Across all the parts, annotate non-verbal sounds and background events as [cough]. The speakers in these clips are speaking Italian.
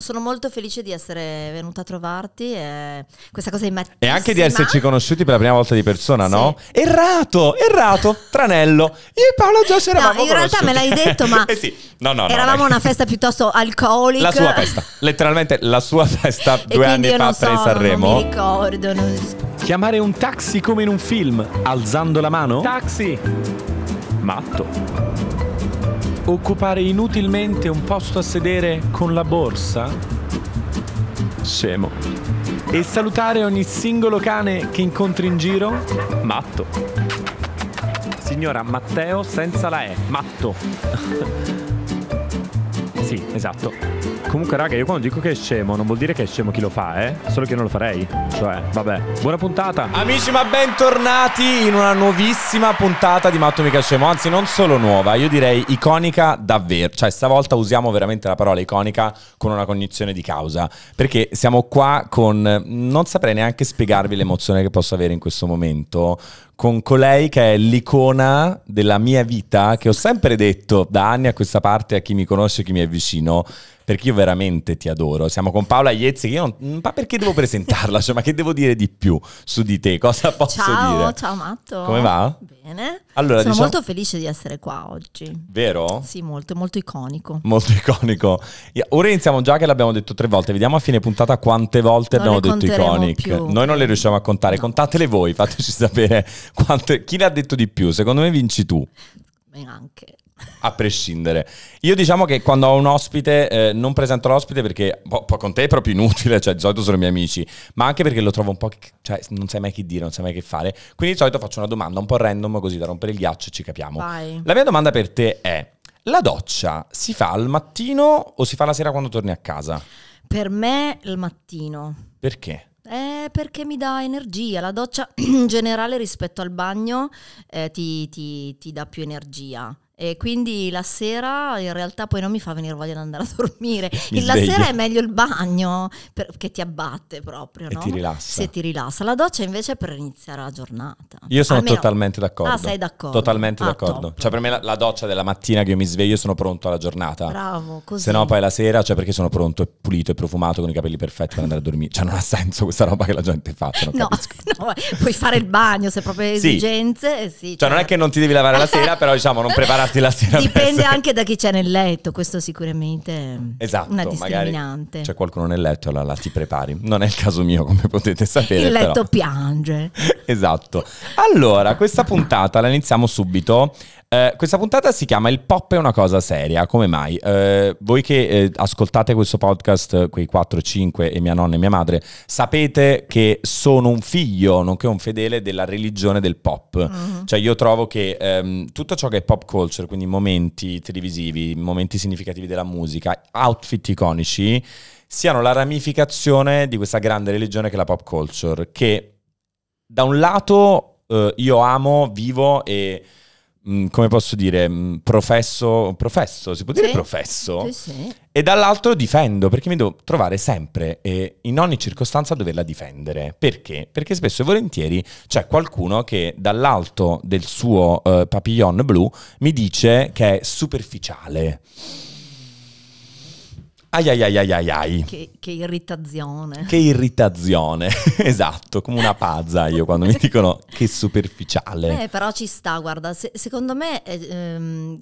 Sono molto felice di essere venuta a trovarti e questa cosa è mattissima. E anche di esserci conosciuti per la prima volta di persona, sì. no? Errato, errato, tranello. Io e Paolo già ci eravamo No, in conosciuti. realtà me l'hai detto, ma [laughs] eh sì. no, no, no, eravamo una festa piuttosto alcolica. [laughs] La sua festa, letteralmente la sua festa due anni fa so, a Sanremo. Non mi ricordo. Non... Chiamare un taxi come in un film, alzando la mano? Taxi! Matto occupare inutilmente un posto a sedere con la borsa? Scemo. E salutare ogni singolo cane che incontri in giro? Matto. Signora Matteo senza la E, matto. Sì, esatto. Comunque, raga, io quando dico che è scemo, non vuol dire che è scemo chi lo fa, eh. Solo che io non lo farei. Cioè, vabbè. Buona puntata. Amici, ma bentornati in una nuovissima puntata di Matto Mica Scemo. Anzi, non solo nuova, io direi iconica davvero. Cioè, stavolta usiamo veramente la parola iconica con una cognizione di causa. Perché siamo qua con. Non saprei neanche spiegarvi l'emozione che posso avere in questo momento con colei che è l'icona della mia vita, che ho sempre detto da anni a questa parte a chi mi conosce chi mi è vicino, perché io veramente ti adoro. Siamo con Paola Iezzi, che io non... Mm, ma perché devo presentarla? Cioè, ma che devo dire di più su di te? Cosa posso ciao, dire? Ciao, ciao Matto. Come va? Bene. Allora, Sono diciamo... molto felice di essere qua oggi. Vero? Sì, molto, molto iconico. Molto iconico. Ora iniziamo già che l'abbiamo detto tre volte, vediamo a fine puntata quante volte non abbiamo detto iconic. Più. Noi non le riusciamo a contare, no. contatele voi, fateci sapere quante... chi ne ha detto di più. Secondo me vinci tu. Neanche a prescindere. Io diciamo che quando ho un ospite eh, non presento l'ospite perché boh, con te è proprio inutile, cioè di solito sono i miei amici, ma anche perché lo trovo un po', cioè non sai mai che dire, non sai mai che fare. Quindi di solito faccio una domanda un po' random così da rompere il ghiaccio e ci capiamo. Vai. La mia domanda per te è, la doccia si fa al mattino o si fa la sera quando torni a casa? Per me il mattino. Perché? Eh, perché mi dà energia. La doccia [clears throat] in generale rispetto al bagno eh, ti, ti, ti dà più energia e quindi la sera in realtà poi non mi fa venire voglia di andare a dormire. [laughs] Mi la sveglio. sera è meglio il bagno perché ti abbatte proprio, no? ti rilassa. Se ti rilassa. La doccia invece è per iniziare la giornata. Io sono Almeno... totalmente d'accordo. Ah, sei d'accordo? Totalmente ah, d'accordo. Top. Cioè per me la, la, doccia della mattina che io mi sveglio sono pronto alla giornata. Bravo, così. Se no poi la sera, cioè perché sono pronto e pulito e profumato con i capelli perfetti per andare a dormire. Cioè non ha senso questa roba che la gente fa. No, [laughs] no, eh, puoi fare il bagno se proprio hai sì. esigenze. Eh, sì, cioè certo. non è certo. che non ti devi lavare la [laughs] sera, però diciamo non preparare Infatti la Dipende messa... anche da chi c'è nel letto, questo sicuramente è esatto, una discriminante. C'è qualcuno nel letto, allora la ti prepari. Non è il caso mio, come potete sapere. Il letto però. piange. [laughs] Esatto. Allora, questa puntata la iniziamo subito eh, questa puntata si chiama Il pop è una cosa seria, come mai? Eh, voi che eh, ascoltate questo podcast, eh, quei 4, 5 e mia nonna e mia madre, sapete che sono un figlio, nonché un fedele della religione del pop. Mm-hmm. Cioè io trovo che ehm, tutto ciò che è pop culture, quindi momenti televisivi, momenti significativi della musica, outfit iconici, siano la ramificazione di questa grande religione che è la pop culture, che da un lato eh, io amo, vivo e Mm, come posso dire, mm, professo, professo si può dire sì. professo? Sì, sì. E dall'altro difendo, perché mi devo trovare sempre e in ogni circostanza a doverla difendere. Perché? Perché spesso e volentieri c'è qualcuno che dall'alto del suo uh, papillon blu mi dice che è superficiale. Ai ai ai ai ai ai. Che, che irritazione. Che irritazione, [laughs] esatto, come una pazza io quando mi dicono che superficiale. Eh, però ci sta, guarda, se, secondo me eh, ehm,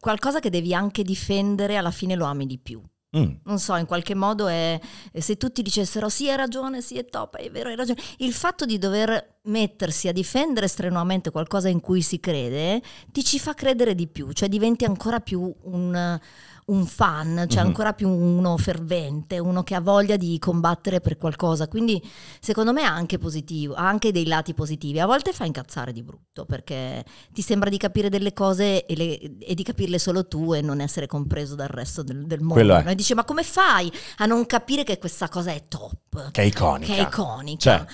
qualcosa che devi anche difendere alla fine lo ami di più. Mm. Non so, in qualche modo è eh, se tutti dicessero sì hai ragione, sì è top, è vero hai ragione. Il fatto di dover mettersi a difendere strenuamente qualcosa in cui si crede ti ci fa credere di più, cioè diventi ancora più un, un fan, cioè mm-hmm. ancora più uno fervente, uno che ha voglia di combattere per qualcosa. Quindi secondo me è anche positivo, ha anche dei lati positivi. A volte fa incazzare di brutto perché ti sembra di capire delle cose e, le, e di capirle solo tu e non essere compreso dal resto del, del mondo. E dici ma come fai a non capire che questa cosa è top? Che è iconica. Che è iconica. Cioè.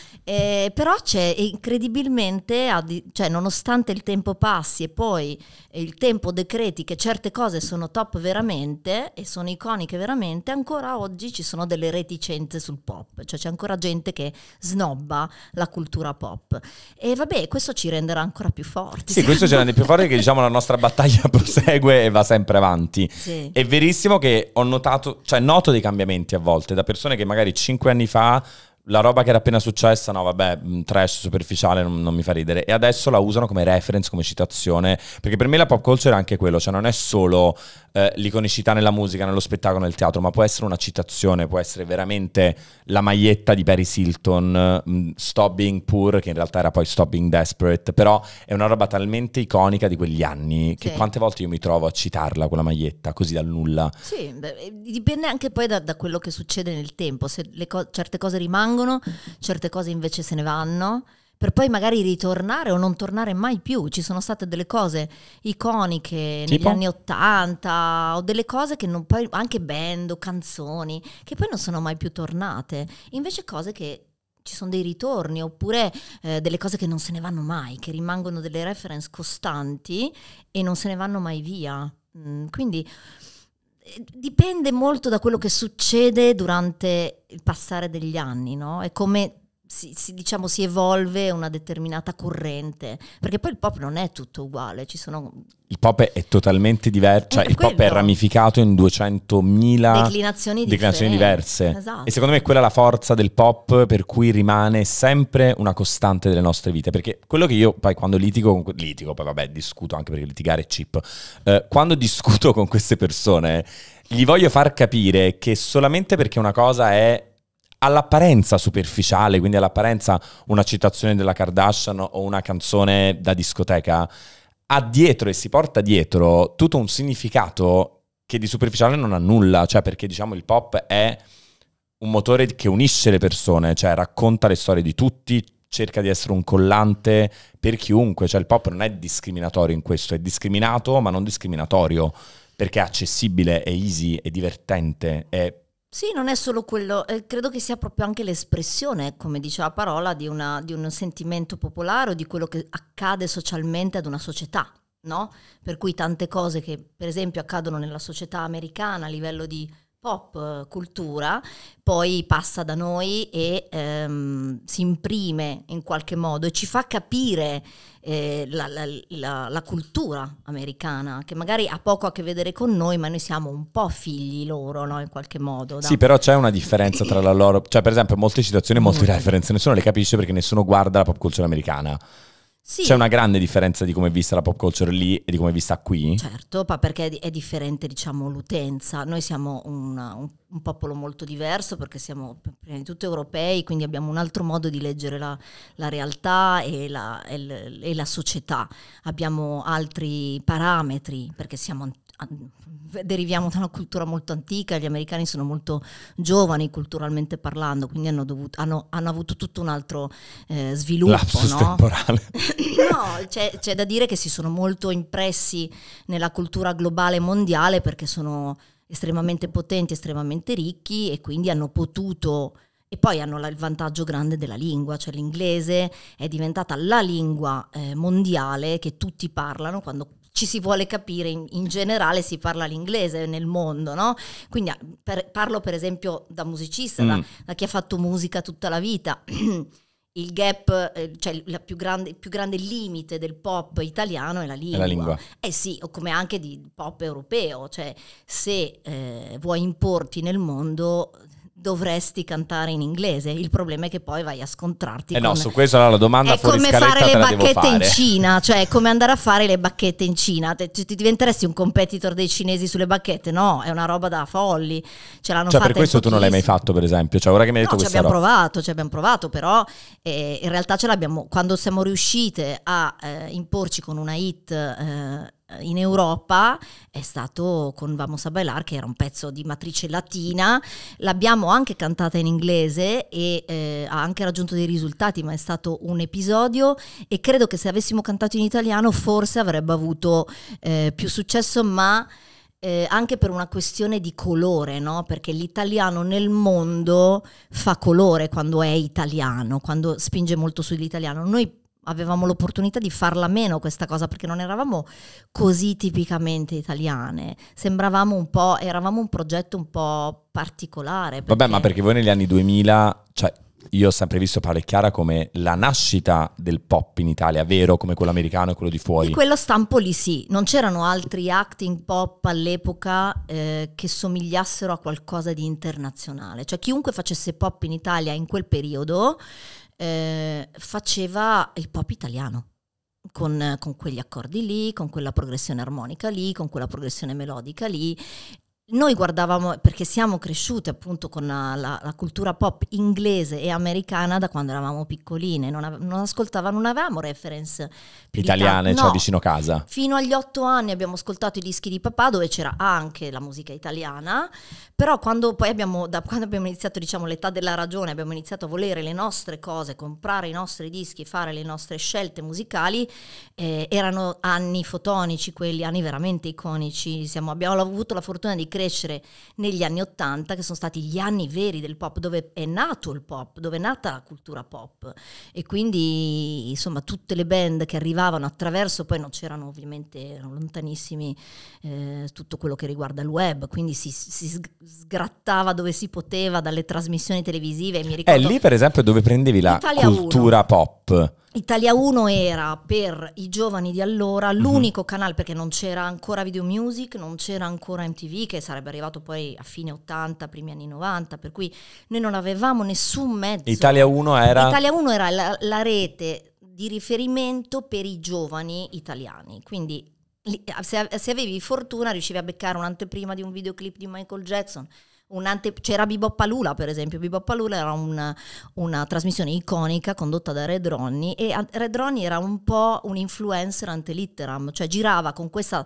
Eh, però c'è incredibilmente, cioè nonostante il tempo passi e poi il tempo decreti che certe cose sono top veramente, veramente e sono iconiche veramente, ancora oggi ci sono delle reticenze sul pop, cioè c'è ancora gente che snobba la cultura pop. E vabbè, questo ci renderà ancora più forti. Sì, questo ci rende più forti che diciamo la nostra battaglia [laughs] prosegue e va sempre avanti. Sì. È verissimo che ho notato, cioè noto dei cambiamenti a volte da persone che magari cinque anni fa la roba che era appena successa, no, vabbè, trash superficiale, non, non, mi fa ridere. E adesso la usano come reference, come citazione. Perché per me la pop culture è anche quello, cioè non è solo eh, l'iconicità nella musica, nello spettacolo, nel teatro, ma può essere una citazione, può essere veramente la maglietta di Paris Hilton, mm, Stop Being Poor, che in realtà era poi Stop Being Desperate, però è una roba talmente iconica di quegli anni che quante volte io mi trovo a citarla quella maglietta, così dal nulla. Sì, beh, dipende anche poi da, da quello che succede nel tempo, se co- certe cose rimangono rimangono, certe cose invece se ne vanno per poi magari ritornare o non tornare mai più. Ci sono state delle cose iconiche tipo? negli anni Ottanta o delle cose che non poi, anche band o canzoni, che poi non sono mai più tornate. Invece cose che ci sono dei ritorni oppure eh, delle cose che non se ne vanno mai, che rimangono delle reference costanti e non se ne vanno mai via. Mm, quindi eh, dipende molto da quello che succede durante il passare degli anni, no? È come si, si, diciamo, si evolve una determinata corrente, perché poi il pop non è tutto uguale, ci sono... Il pop è, totalmente diverso, eh, cioè il pop è ramificato in 200.000 declinazioni, declinazioni diverse. Esatto. E secondo me è quella la forza del pop per cui rimane sempre una costante delle nostre vite, perché quello che io poi quando litigo, litigo poi vabbè discuto anche perché litigare è chip. eh, quando [laughs] discuto con queste persone gli voglio far capire che solamente perché una cosa è all'apparenza superficiale, quindi all'apparenza una citazione della Kardashian o una canzone da discoteca, ha dietro e si porta dietro tutto un significato che di superficiale non ha nulla, cioè perché diciamo il pop è un motore che unisce le persone, cioè racconta le storie di tutti, cerca di essere un collante per chiunque, cioè il pop non è discriminatorio in questo, è discriminato ma non discriminatorio, perché è accessibile, è easy, è divertente, è sì, non è solo quello, eh, credo che sia proprio anche l'espressione, come diceva Parola, di, una, di un sentimento popolare o di quello che accade socialmente ad una società. No? Per cui tante cose che per esempio accadono nella società americana a livello di pop eh, cultura poi passa da noi e ehm, si imprime in qualche modo e ci fa capire eh, la, la, la, la, cultura americana, che magari ha poco a che vedere con noi, ma noi siamo un po' figli loro, no? in qualche modo. Da... Sì, però c'è una differenza tra la loro... Cioè, per esempio, molte citazioni, molte referenze, nessuno le capisce perché nessuno guarda la pop cultura americana. Sì. C'è una grande differenza di come è vista la pop culture lì e di come è vista qui? Certo, perché è differente diciamo, l'utenza. Noi siamo un, un, un, popolo molto diverso perché siamo prima di tutto europei, quindi abbiamo un altro modo di leggere la, la realtà e la, e la, società. Abbiamo altri parametri perché siamo antichi deriviamo da una cultura molto antica, gli americani sono molto giovani culturalmente parlando, quindi hanno, dovuto, hanno, hanno avuto tutto un altro eh, sviluppo. no? temporale. [laughs] no, c'è, c'è da dire che si sono molto impressi nella cultura globale mondiale perché sono estremamente potenti, estremamente ricchi e quindi hanno potuto... E poi hanno il vantaggio grande della lingua, cioè l'inglese è diventata la lingua eh, mondiale che tutti parlano quando ci si vuole capire in, in generale, si parla l'inglese nel mondo, no? Quindi ah, per, parlo per esempio da musicista, mm. da, da chi ha fatto musica tutta la vita. [clears throat] il gap, eh, cioè più grande, il più grande limite del pop italiano è la lingua. È la lingua. Eh sì, o come anche di pop europeo, cioè se eh, vuoi importi nel mondo dovresti cantare in inglese. Il problema è che poi vai a scontrarti. Eh con... no, su questo allora la domanda è come fare le bacchette fare. in Cina, cioè come andare a fare le bacchette in Cina. Te, ti diventeresti un competitor dei cinesi sulle bacchette? No, è una roba da folli. Ce l'hanno cioè, per questo tu non l'hai mai fatto, per esempio. Cioè, ora che mi hai detto no, questa ci abbiamo roba. provato, ci abbiamo provato, però eh, in realtà ce l'abbiamo quando siamo riuscite a eh, imporci con una hit eh, eh, in Europa è stato con Vamos a Bailar, che era un pezzo di matrice latina, l'abbiamo anche cantata in inglese e eh, ha anche raggiunto dei risultati, ma è stato un episodio e credo che se avessimo cantato in italiano forse avrebbe avuto eh, più successo, ma... Eh, anche per una questione di colore, no? perché l'italiano nel mondo fa colore quando è italiano, quando spinge molto sull'italiano. Noi avevamo l'opportunità di farla meno questa cosa perché non eravamo così tipicamente italiane, sembravamo un po', eravamo un progetto un po' particolare. Perché... Vabbè, ma perché voi negli anni 2000, cioè io ho sempre visto Paola Chiara come la nascita del pop in Italia, vero, come quello americano e quello di fuori. Di quello stampo lì sì, non c'erano altri acting pop all'epoca eh, che somigliassero a qualcosa di internazionale, cioè chiunque facesse pop in Italia in quel periodo eh, faceva il pop italiano. Con, con, quegli accordi lì, con quella progressione armonica lì, con quella progressione melodica lì noi guardavamo, perché siamo cresciute appunto con la, eh, la, la, cultura pop inglese e americana da quando eravamo piccoline, non, ave, non ascoltavamo, non avevamo reference italiane, cioè no, cioè vicino casa. Fino agli otto anni abbiamo ascoltato i dischi di papà dove c'era anche la musica italiana, però quando poi abbiamo, da quando abbiamo iniziato diciamo l'età della ragione, abbiamo iniziato a volere le nostre cose, comprare i nostri dischi, fare le nostre scelte musicali, eh, erano anni fotonici quelli, anni veramente iconici, Siamo, abbiamo avuto la fortuna di crescere negli anni Ottanta, che sono stati gli anni veri del pop, dove è nato il pop, dove è nata la cultura pop. E quindi, insomma, tutte le band che arrivavano attraverso, poi non c'erano ovviamente, erano lontanissimi eh, tutto quello che riguarda il web, quindi si, si sgrattava dove si poteva dalle trasmissioni televisive. E Mi ricordo, è lì, per esempio, dove prendevi la Italia cultura 1. pop Italia 1 era per i giovani di allora mhm. l'unico mm-hmm. canale perché non c'era ancora Video Music, non c'era ancora MTV che sarebbe arrivato poi a fine 80, primi anni 90, per cui noi non avevamo nessun mezzo. Italia 1 era, Italia 1 era la, la rete di riferimento per i giovani italiani, quindi se avevi fortuna riuscivi a beccare un'anteprima di un videoclip di Michael Jackson Ante... c'era Biboppa Lula per esempio, Biboppa Lula era una, una, trasmissione iconica condotta da Red Ronnie e Red Ronnie era un po' un influencer ante litteram, cioè girava con questa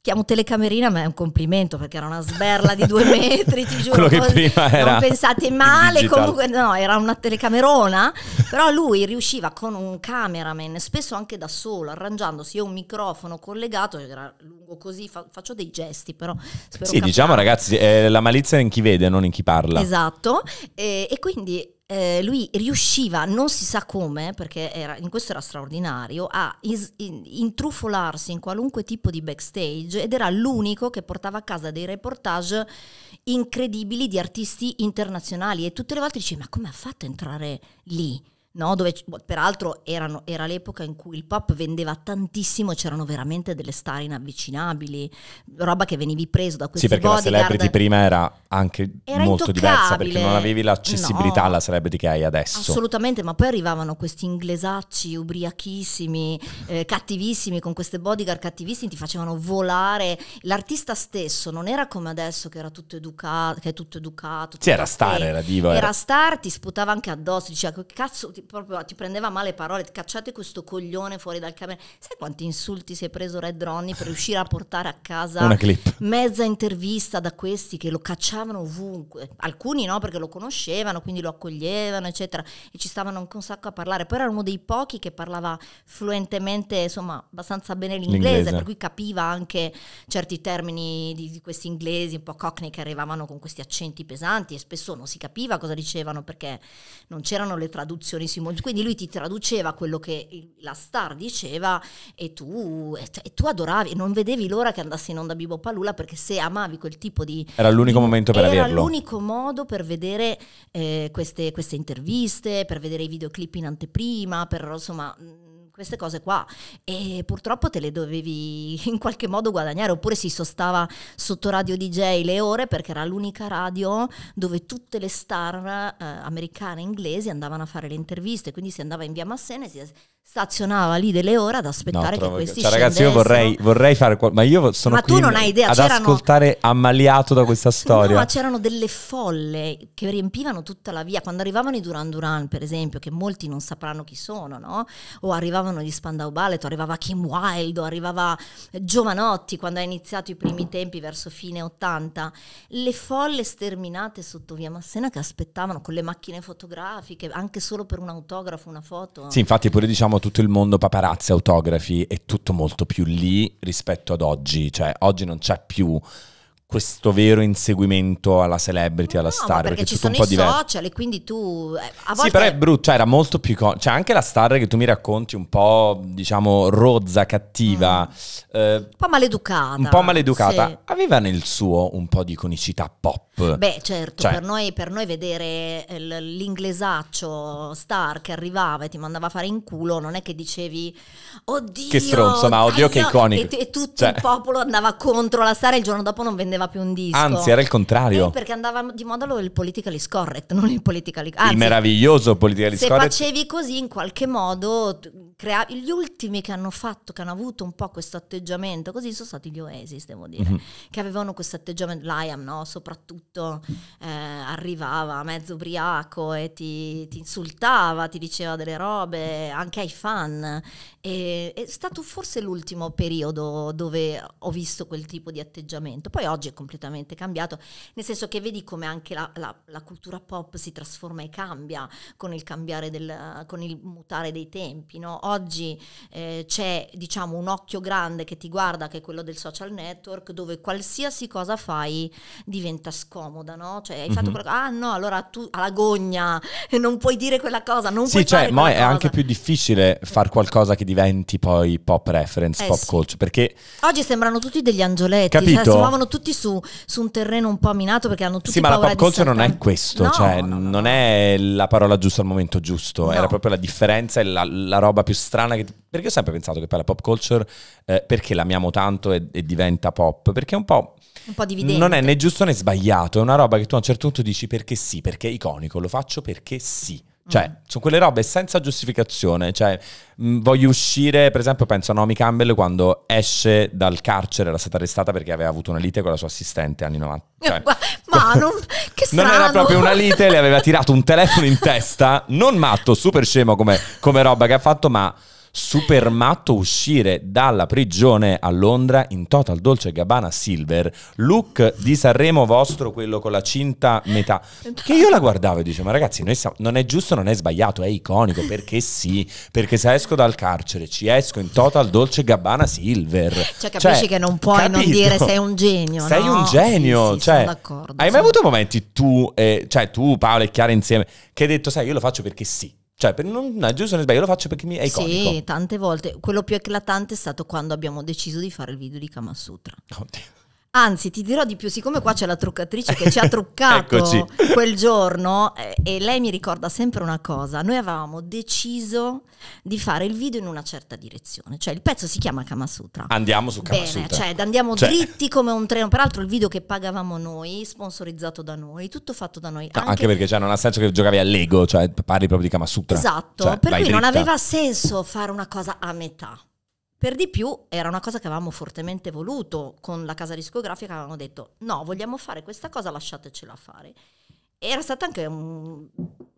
chiamo telecamerina, ma è un complimento perché era una sberla di due [laughs] metri, ti giuro. Quello che prima era. Non pensate male, comunque no, era una telecamerona, [laughs] però lui riusciva con un cameraman, spesso anche da solo, arrangiandosi io un microfono collegato, era lungo così, fa- faccio dei gesti però. Spero sì, capiate. diciamo ragazzi, eh, la malizia è in chi vede, non in chi parla. Esatto, e, e quindi eh, lui riusciva, non si sa come, perché era, in questo era straordinario, a is, in, intrufolarsi in qualunque tipo di backstage ed era l'unico che portava a casa dei reportage incredibili di artisti internazionali e tutte le volte dicevi ma come ha fatto a entrare lì? No, dove boh, peraltro erano, era l'epoca in cui il pop vendeva tantissimo, c'erano veramente delle star inavvicinabili, roba che venivi preso da questi Sì, perché la celebrity prima era anche era molto diversa, perché non avevi l'accessibilità no, alla celebrity che hai adesso. Assolutamente, ma poi arrivavano questi inglesacci ubriachissimi, eh, cattivissimi, con queste bodyguard cattivissimi, ti facevano volare. L'artista stesso non era come adesso che era tutto educato, che è tutto educato. Tutto sì, era star, era diva. era star, ti sputava anche addosso, diceva che cazzo ti, proprio, ti prendeva male parole, cacciate questo coglione fuori dal camera. Sai quanti insulti si è preso Red Ronnie per riuscire a portare a casa Una clip. mezza intervista da questi che lo cacciavano ovunque, alcuni no perché lo conoscevano, quindi lo accoglievano, eccetera, e ci stavano anche un sacco a parlare, però era uno dei pochi che parlava fluentemente, insomma, abbastanza bene l'inglese, l'inglese. per cui capiva anche certi termini di, di questi inglesi un po' cockney che arrivavano con questi accenti pesanti e spesso non si capiva cosa dicevano perché non c'erano le traduzioni benissimo. Quindi lui ti traduceva quello che la star diceva e tu, e, e tu adoravi, non vedevi l'ora che andassi in onda Bibo Palula perché se amavi quel tipo di... Era l'unico di, momento per era averlo. Era l'unico modo per vedere eh, queste, queste interviste, per vedere i videoclip in anteprima, per insomma queste cose qua e purtroppo te le dovevi [laughs] in qualche modo guadagnare oppure si sostava sotto Radio DJ le ore perché era l'unica radio dove tutte le star eh, americane e inglesi andavano a fare le interviste quindi si andava in via Massena e si stazionava lì delle ore ad aspettare no, che questi cioè, ragazzi io vorrei, vorrei fare qual- ma io sono ma tu non hai idea, ad c'erano... ascoltare ammaliato da questa storia no, ma c'erano delle folle che riempivano tutta la via quando arrivavano i Duran Duran per esempio che molti non sapranno chi sono no? o arrivavano gli Spandau Ballet arrivava Kim Wilde arrivava Giovanotti quando ha iniziato i primi tempi verso fine 80 le folle sterminate sotto via Massena che aspettavano con le macchine fotografiche anche solo per un autografo una foto sì infatti pure diciamo diciamo tutto il mondo paparazzi, autografi è tutto molto più lì rispetto ad oggi, cioè oggi non c'è più questo vero inseguimento alla celebrity, alla no, star. Perché, perché ci sono un po i diverso. social e quindi tu... Eh, a volte... Sì, però è brutto, cioè era molto più... Con... Cioè anche la star che tu mi racconti un po', diciamo, rozza, cattiva. Mm. Eh, un po' maleducata. Un po' maleducata. Sì. Aveva nel suo un po' di iconicità pop. Beh, certo, cioè... per, noi, per, noi, vedere eh, l'inglesaccio star che arrivava e ti mandava a fare in culo, non è che dicevi, oddio... Che stronzo, ma oddio dai, che iconico. E, e tutto cioè... il popolo andava contro la star e il giorno dopo non vendeva vendeva più un disco. Anzi, era il contrario. Eh, perché andava di moda il politically scorrect, [laughs] non il politically correct. Il meraviglioso politically se scorrect. Se facevi così, in qualche modo, crea... gli ultimi che hanno fatto, che hanno avuto un po' questo atteggiamento, così sono stati gli Oasis, devo dire, mm -hmm. che avevano questo atteggiamento, Liam, no? Soprattutto eh, arrivava mezzo ubriaco e ti, ti insultava, ti diceva delle robe, anche ai fan. E, è stato forse l'ultimo periodo dove ho visto quel tipo di atteggiamento. Poi oggi oggi è completamente cambiato, nel senso che vedi come anche la, la, la cultura pop si trasforma e cambia con il cambiare del, con il mutare dei tempi. No? Oggi eh, c'è diciamo un occhio grande che ti guarda, che è quello del social network, dove qualsiasi cosa fai diventa scomoda, no? Cioè, hai mm-hmm. fatto mhm. ah no, allora tu alla gogna [laughs] non puoi dire quella cosa, non sì, puoi cioè, ma è anche più difficile far eh. qualcosa che diventi poi pop reference, eh, pop sì. culture, perché oggi sembrano tutti degli angioletti, cioè, Capito? Cioè, si muovono tutti su, su, un terreno un po' minato perché hanno tutti Sì, ma la pop culture non è questo, no, cioè no, no, non è la parola giusta al momento giusto, era proprio la differenza e la, la roba più strana che... Perché ho sempre pensato che poi la pop culture, eh, perché l'amiamo tanto e, e diventa pop? Perché è un po' un po' dividente. Non è né giusto né sbagliato, è una roba che tu a un certo punto dici perché sì, perché è iconico, lo faccio perché sì. Cioè, mm. sono quelle robe senza giustificazione. Cioè, mh, mm, voglio uscire, per esempio, penso a Naomi Campbell quando esce dal carcere, era stata arrestata perché aveva avuto una lite con la sua assistente anni 90. Cioè, [laughs] ma non, che strano. [laughs] Non era proprio una lite, le aveva tirato un telefono in [laughs] testa, non matto, super scemo come, come roba che ha fatto, ma super matto uscire dalla prigione a Londra in total dolce Gabbana Silver, look di Sanremo vostro, quello con la cinta metà, che io la guardavo e dicevo, ma ragazzi, siamo, non è giusto, non è sbagliato, è iconico, perché sì, perché se esco dal carcere ci esco in total dolce Gabbana Silver. Cioè, cioè capisci cioè, che non puoi capito? non dire sei un genio. Sei no? un genio, sì, sì, cioè, Hai mai avuto momenti tu, eh, cioè tu, Paolo e Chiara insieme, che hai detto, sai, io lo faccio perché sì. Cioè, per, non, no, giusto non sbaglio, lo faccio perché mi è iconico. Sì, tante volte. Quello più eclatante è stato quando abbiamo deciso di fare il video di Kama Sutra. Oddio. Anzi, ti dirò di più, siccome qua c'è la truccatrice che ci ha [laughs] truccato quel giorno eh, e lei mi ricorda sempre una cosa, noi avevamo deciso di fare il video in una certa direzione, cioè il pezzo si chiama Kama Sutra. Andiamo su Kama Sutra. cioè andiamo cioè. dritti come un treno, peraltro il video che pagavamo noi, sponsorizzato da noi, tutto fatto da noi. No, anche, anche, perché cioè, non ha senso che giocavi a Lego, cioè parli proprio di Kama Sutra. Esatto, cioè, per cui dritta. non aveva senso fare una cosa a metà. Per di più era una cosa che avevamo fortemente voluto con la casa discografica, avevamo detto no, vogliamo fare questa cosa, lasciatecela fare. Era stata anche un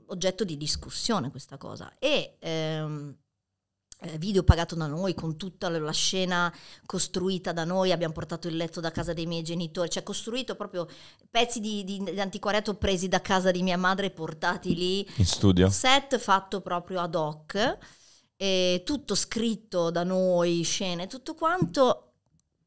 oggetto di discussione questa cosa. E ehm, eh, video pagato da noi, con tutta la scena costruita da noi, abbiamo portato il letto da casa dei miei genitori, cioè costruito proprio pezzi di, di, di antiquariato presi da casa di mia madre e portati lì. In studio. Set fatto proprio ad hoc eh, tutto scritto da noi, scene, tutto quanto.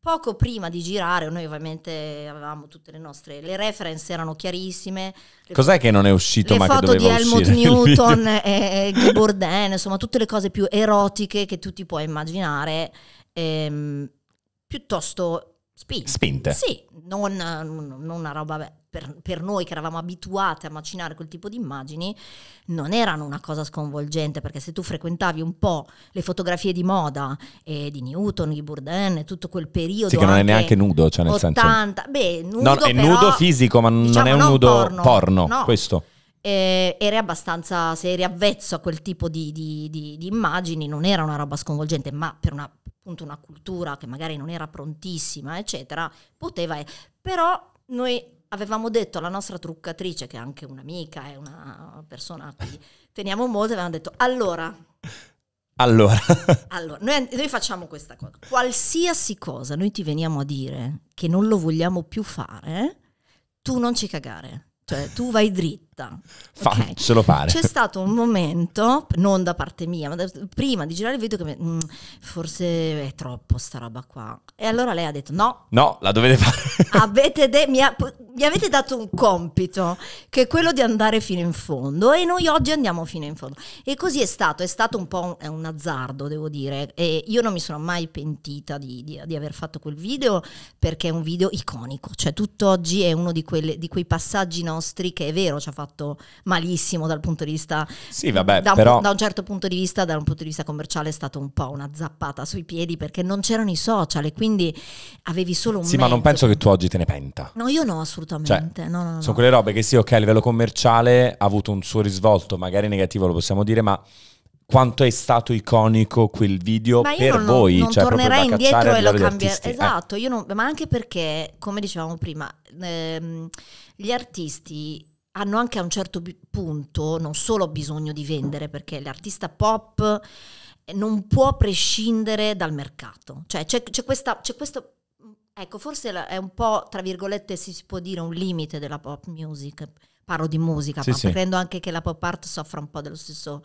Poco prima di girare, noi ovviamente avevamo tutte le nostre, le reference erano chiarissime. Cos'è che non è uscito? Le ma foto di Helmut Newton e, di Bourdain, insomma tutte le cose più erotiche che tu ti puoi immaginare, ehm, piuttosto spinte. spinte. Sì, non, non una roba per, per, noi che eravamo abituati a macinare quel tipo di immagini, non erano una cosa sconvolgente, perché se tu frequentavi un po' le fotografie di moda eh, di Newton, di Bourdain, tutto quel periodo... Sì, che non è neanche nudo, cioè nel 80, senso... Beh, nudo no, è però, nudo fisico, ma diciamo, non è diciamo un non nudo porno, porno no. questo eh, eri abbastanza, se eri avvezzo a quel tipo di, di, di, di immagini, non era una roba sconvolgente, ma per una, appunto una cultura che magari non era prontissima, eccetera, poteva... Però noi avevamo detto alla nostra truccatrice, che è anche un'amica, è una persona a cui teniamo molto, avevamo detto allora... Allora, [laughs] allora noi, noi, facciamo questa cosa. Qualsiasi cosa noi ti veniamo a dire che non lo vogliamo più fare, tu non ci cagare. Cioè, tu vai dritto tutta. Okay. Faccelo fare. C'è stato un momento, non da parte mia, ma da, prima di girare il video che mi, mm, forse è troppo sta roba qua. E allora lei ha detto no. No, la dovete fare. [laughs] Avete de- mi, ha, mi avete dato un compito, che è quello di andare fino in fondo e noi oggi andiamo fino in fondo. E così è stato, è stato un po' un, un azzardo, devo dire. E io non mi sono mai pentita di, di, di, aver fatto quel video perché è un video iconico, cioè tutt'oggi è uno di, quelle, di quei passaggi nostri che è vero, ci ha fatto fatto malissimo dal punto di vista... Sì, vabbè, da, però... da un certo punto di vista, da un punto di vista commerciale è stata un po' una zappata sui piedi perché non c'erano i social e quindi avevi solo un... Sì, mezzo. ma non penso che tu oggi te ne penta. No, io no, assolutamente. Cioè, no, no, no, sono quelle robe che sì, ok, a livello commerciale ha avuto un suo risvolto, magari negativo lo possiamo dire, ma quanto è stato iconico quel video per non, voi. Non cioè, tornerei indietro e lo cambierei. Eh. Esatto, eh. non, ma anche perché, come dicevamo prima, ehm, gli artisti hanno anche a un certo punto non solo bisogno di vendere, perché l'artista pop eh, non può prescindere dal mercato. Cioè c'è, c'è, questa, c'è questo, ecco, forse è un po', tra virgolette, si può dire un limite della pop music. Parlo di musica, sì, ma sì. credo anche che la pop art soffra un po' dello stesso,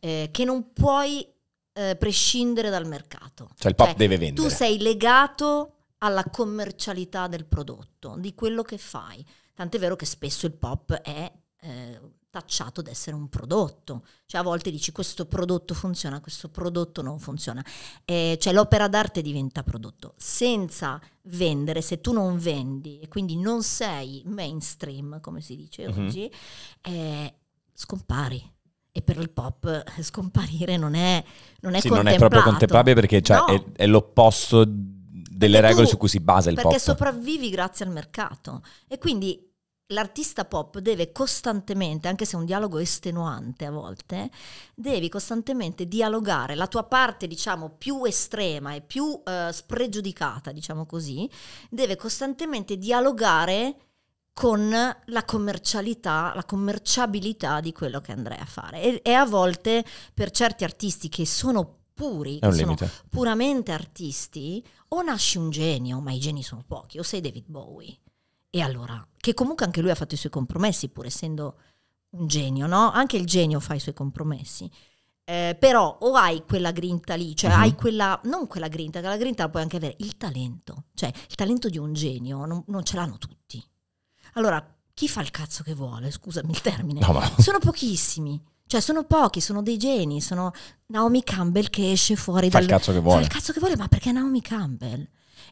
eh, che non puoi eh, prescindere dal mercato. Cioè il pop cioè, deve vendere. Tu sei legato alla commercialità del prodotto, di quello che fai. Tant'è vero che spesso il pop è eh, tacciato di essere un prodotto, cioè a volte dici questo prodotto funziona, questo prodotto non funziona, eh, cioè l'opera d'arte diventa prodotto. Senza vendere, se tu non vendi e quindi non sei mainstream, come si dice mm-hmm. oggi, eh, scompari e per il pop eh, [laughs] scomparire non è, non è sì, contemplabile. Non è proprio contemplabile perché cioè, no. è, è, l'opposto delle regole tu, su cui si basa il perché Perché sopravvivi grazie al mercato. E quindi l'artista pop deve costantemente, anche se è un dialogo estenuante a volte, devi costantemente dialogare la tua parte, diciamo, più estrema e più eh, spregiudicata, diciamo così, deve costantemente dialogare con la commercialità, la commerciabilità di quello che andrai a fare. E, e a volte per certi artisti che sono puri, che sono puramente artisti, o nasci un genio, ma i geni sono pochi, o sei David Bowie. E allora, che comunque anche lui ha fatto i suoi compromessi, pur essendo un genio, no? Anche il genio fa i suoi compromessi. Eh, però o hai quella grinta lì, cioè uh-huh. hai quella, non quella grinta, che la grinta la puoi anche avere, il talento. Cioè, il talento di un genio non, non ce l'hanno tutti. Allora, chi fa il cazzo che vuole, scusami il termine, no, ma... sono pochissimi. Cioè sono pochi, sono dei geni, sono Naomi Campbell che esce fuori fa dal... Fa il cazzo che vuole. Fa il cazzo che vuole, ma perché Naomi Campbell?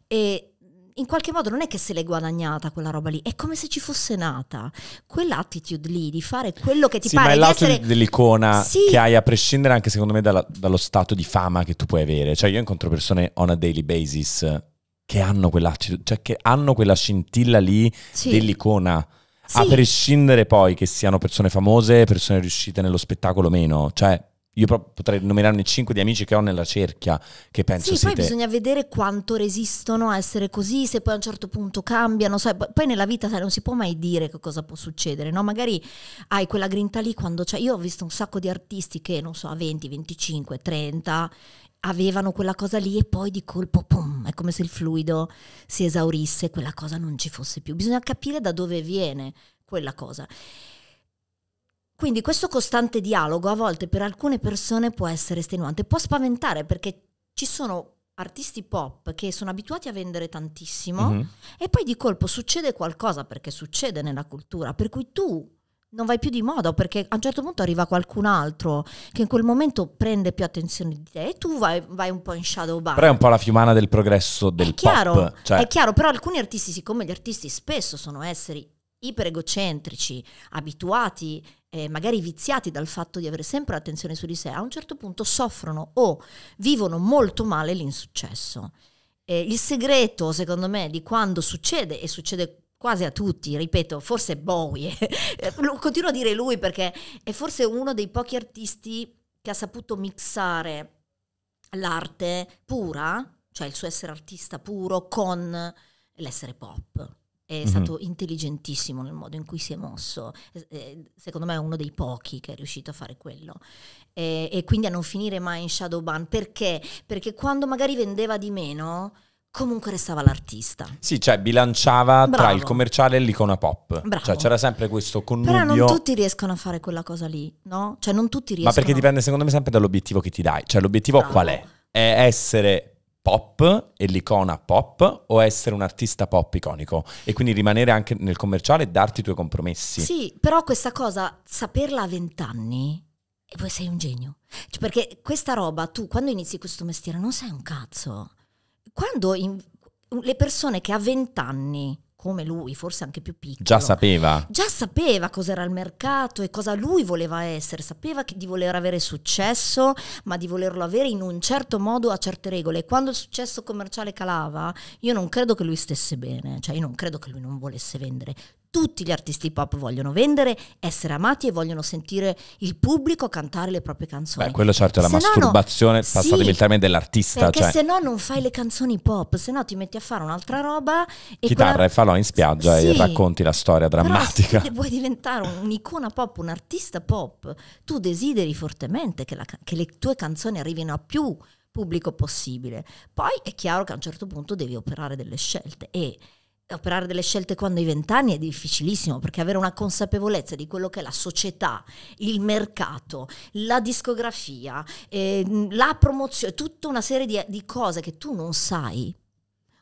E in qualche modo non è che se l'è guadagnata quella roba lì, è come se ci fosse nata quell'attitude lì di fare quello che ti sì, pare. Ma è l'attitude essere... dell'icona sì. che hai a prescindere anche secondo me dalla, dallo stato di fama che tu puoi avere. Cioè io incontro persone on a daily basis che hanno quell'attitude, cioè che hanno quella scintilla lì sì. dell'icona. Sì. A prescindere poi che siano persone famose, persone riuscite nello spettacolo o meno, cioè io potrei nominarne 5 di amici che ho nella cerchia che penso sì, poi bisogna vedere quanto resistono a essere così, se poi a un certo punto cambiano, so, poi nella vita sai, non si può mai dire che cosa può succedere, no? Magari hai quella grinta lì quando c'è, io ho visto un sacco di artisti che non so, a 20, 25, 30 avevano quella cosa lì e poi di colpo, pum, è come se il fluido si esaurisse, quella cosa non ci fosse più. Bisogna capire da dove viene quella cosa. Quindi questo costante dialogo a volte per alcune persone può essere estenuante, può spaventare perché ci sono artisti pop che sono abituati a vendere tantissimo uh-huh. e poi di colpo succede qualcosa perché succede nella cultura, per cui tu non vai più di moda perché a un certo punto arriva qualcun altro che in quel momento prende più attenzione di te e tu vai, vai un po' in shadow ban. Però è un po' la fiumana del progresso del è chiaro, pop. Cioè... È chiaro, però alcuni artisti, siccome gli artisti spesso sono esseri iperegocentrici, abituati, eh, magari viziati dal fatto di avere sempre attenzione su di sé, a un certo punto soffrono o vivono molto male l'insuccesso. Eh, il segreto, secondo me, di quando succede, e succede quasi a tutti, ripeto, forse Bowie, [laughs] eh, continuo a dire lui perché è forse uno dei pochi artisti che ha saputo mixare l'arte pura, cioè il suo essere artista puro, con l'essere pop. È mm-hmm. stato intelligentissimo nel modo in cui si è mosso. Eh, eh, secondo me è uno dei pochi che è riuscito a fare quello. E, e quindi a non finire mai in shadow ban. Perché? Perché quando magari vendeva di meno, comunque restava l'artista. Sì, cioè bilanciava Bravo. tra il commerciale e l'icona pop. Bravo. Cioè c'era sempre questo connubio. Però non tutti riescono a fare quella cosa lì, no? Cioè non tutti riescono. Ma perché dipende secondo me sempre dall'obiettivo che ti dai. Cioè l'obiettivo Bravo. qual è? È essere pop e l'icona pop o essere un artista pop iconico e quindi rimanere anche nel commerciale e darti i tuoi compromessi. Sì, però questa cosa, saperla a vent'anni e poi sei un genio. Cioè, perché questa roba, tu quando inizi questo mestiere non sei un cazzo quando in, le persone che a 20 anni come lui, forse anche più piccolo. Già sapeva. Già sapeva cos'era il mercato e cosa lui voleva essere, sapeva di voler avere successo, ma di volerlo avere in un certo modo a certe regole. E quando il successo commerciale calava, io non credo che lui stesse bene, cioè io non credo che lui non volesse vendere. Tutti gli artisti pop vogliono vendere, essere amati e vogliono sentire il pubblico cantare le proprie canzoni. Beh, quello certo è la se masturbazione, no, no, passatemi sì, il termine, dell'artista. Perché cioè. se no non fai le canzoni pop, se no ti metti a fare un'altra roba. E Chitarra quella... e falò in spiaggia sì, e racconti la storia drammatica. Però vuoi diventare un'icona pop, un artista pop, tu desideri fortemente che, la, che le tue canzoni arrivino a più pubblico possibile. Poi è chiaro che a un certo punto devi operare delle scelte e operare delle scelte quando hai vent'anni è difficilissimo perché avere una consapevolezza di quello che è la società, il mercato, la discografia, eh, la promozione, tutta una serie di, di cose che tu non sai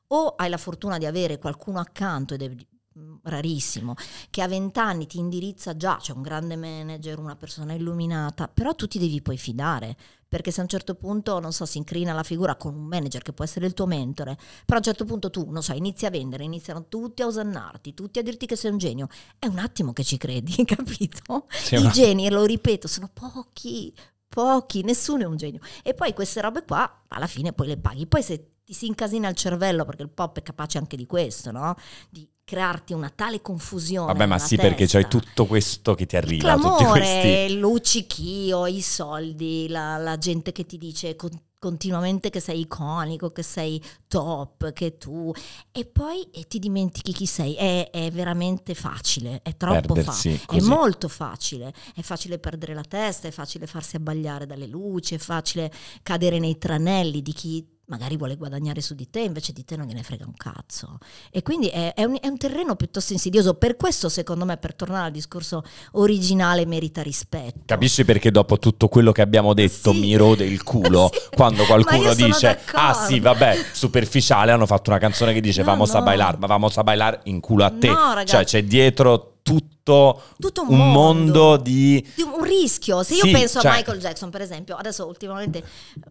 o hai la fortuna di avere qualcuno accanto ed è Mm, rarissimo, che a vent'anni ti indirizza già, c'è cioè un grande manager, una persona illuminata, però tu ti devi poi fidare, perché se a un certo punto, non so, si incrina la figura con un manager che può essere il tuo mentore, però a un certo punto tu, non so, inizi a vendere, iniziano tutti a osannarti, tutti a dirti che sei un genio, è un attimo che ci credi, [laughs] capito? Sì, I no? geni, lo ripeto, sono pochi, pochi, nessuno è un genio. E poi queste robe qua, alla fine poi le paghi, poi se ti si incasina il cervello, perché il pop è capace anche di questo, no? Di crearti una tale confusione. Vabbè, ma sì, testa. perché c'hai tutto questo che ti arriva. Il clamore, tutti questi... luccichio, i soldi, la, la gente che ti dice con, continuamente che sei iconico, che sei top, che tu... E poi e ti dimentichi chi sei. È, è veramente facile, è troppo facile. È molto facile. È facile perdere la testa, è facile farsi abbagliare dalle luci, è facile cadere nei tranelli di chi magari vuole guadagnare su di te, invece di te non gliene frega un cazzo. E quindi è, è, un, è, un, terreno piuttosto insidioso. Per questo, secondo me, per tornare al discorso originale, merita rispetto. Capisci perché dopo tutto quello che abbiamo detto sì. mi rode il culo [laughs] sì. quando qualcuno dice, ah sì, vabbè, superficiale, hanno fatto una canzone che dice no, vamos no. a bailar, ma vamos a bailar in culo a te. No, Cioè c'è dietro tutto, tutto un, un mondo. mondo, di... di un rischio. Se sì, io penso cioè... a Michael Jackson, per esempio, adesso ultimamente eh,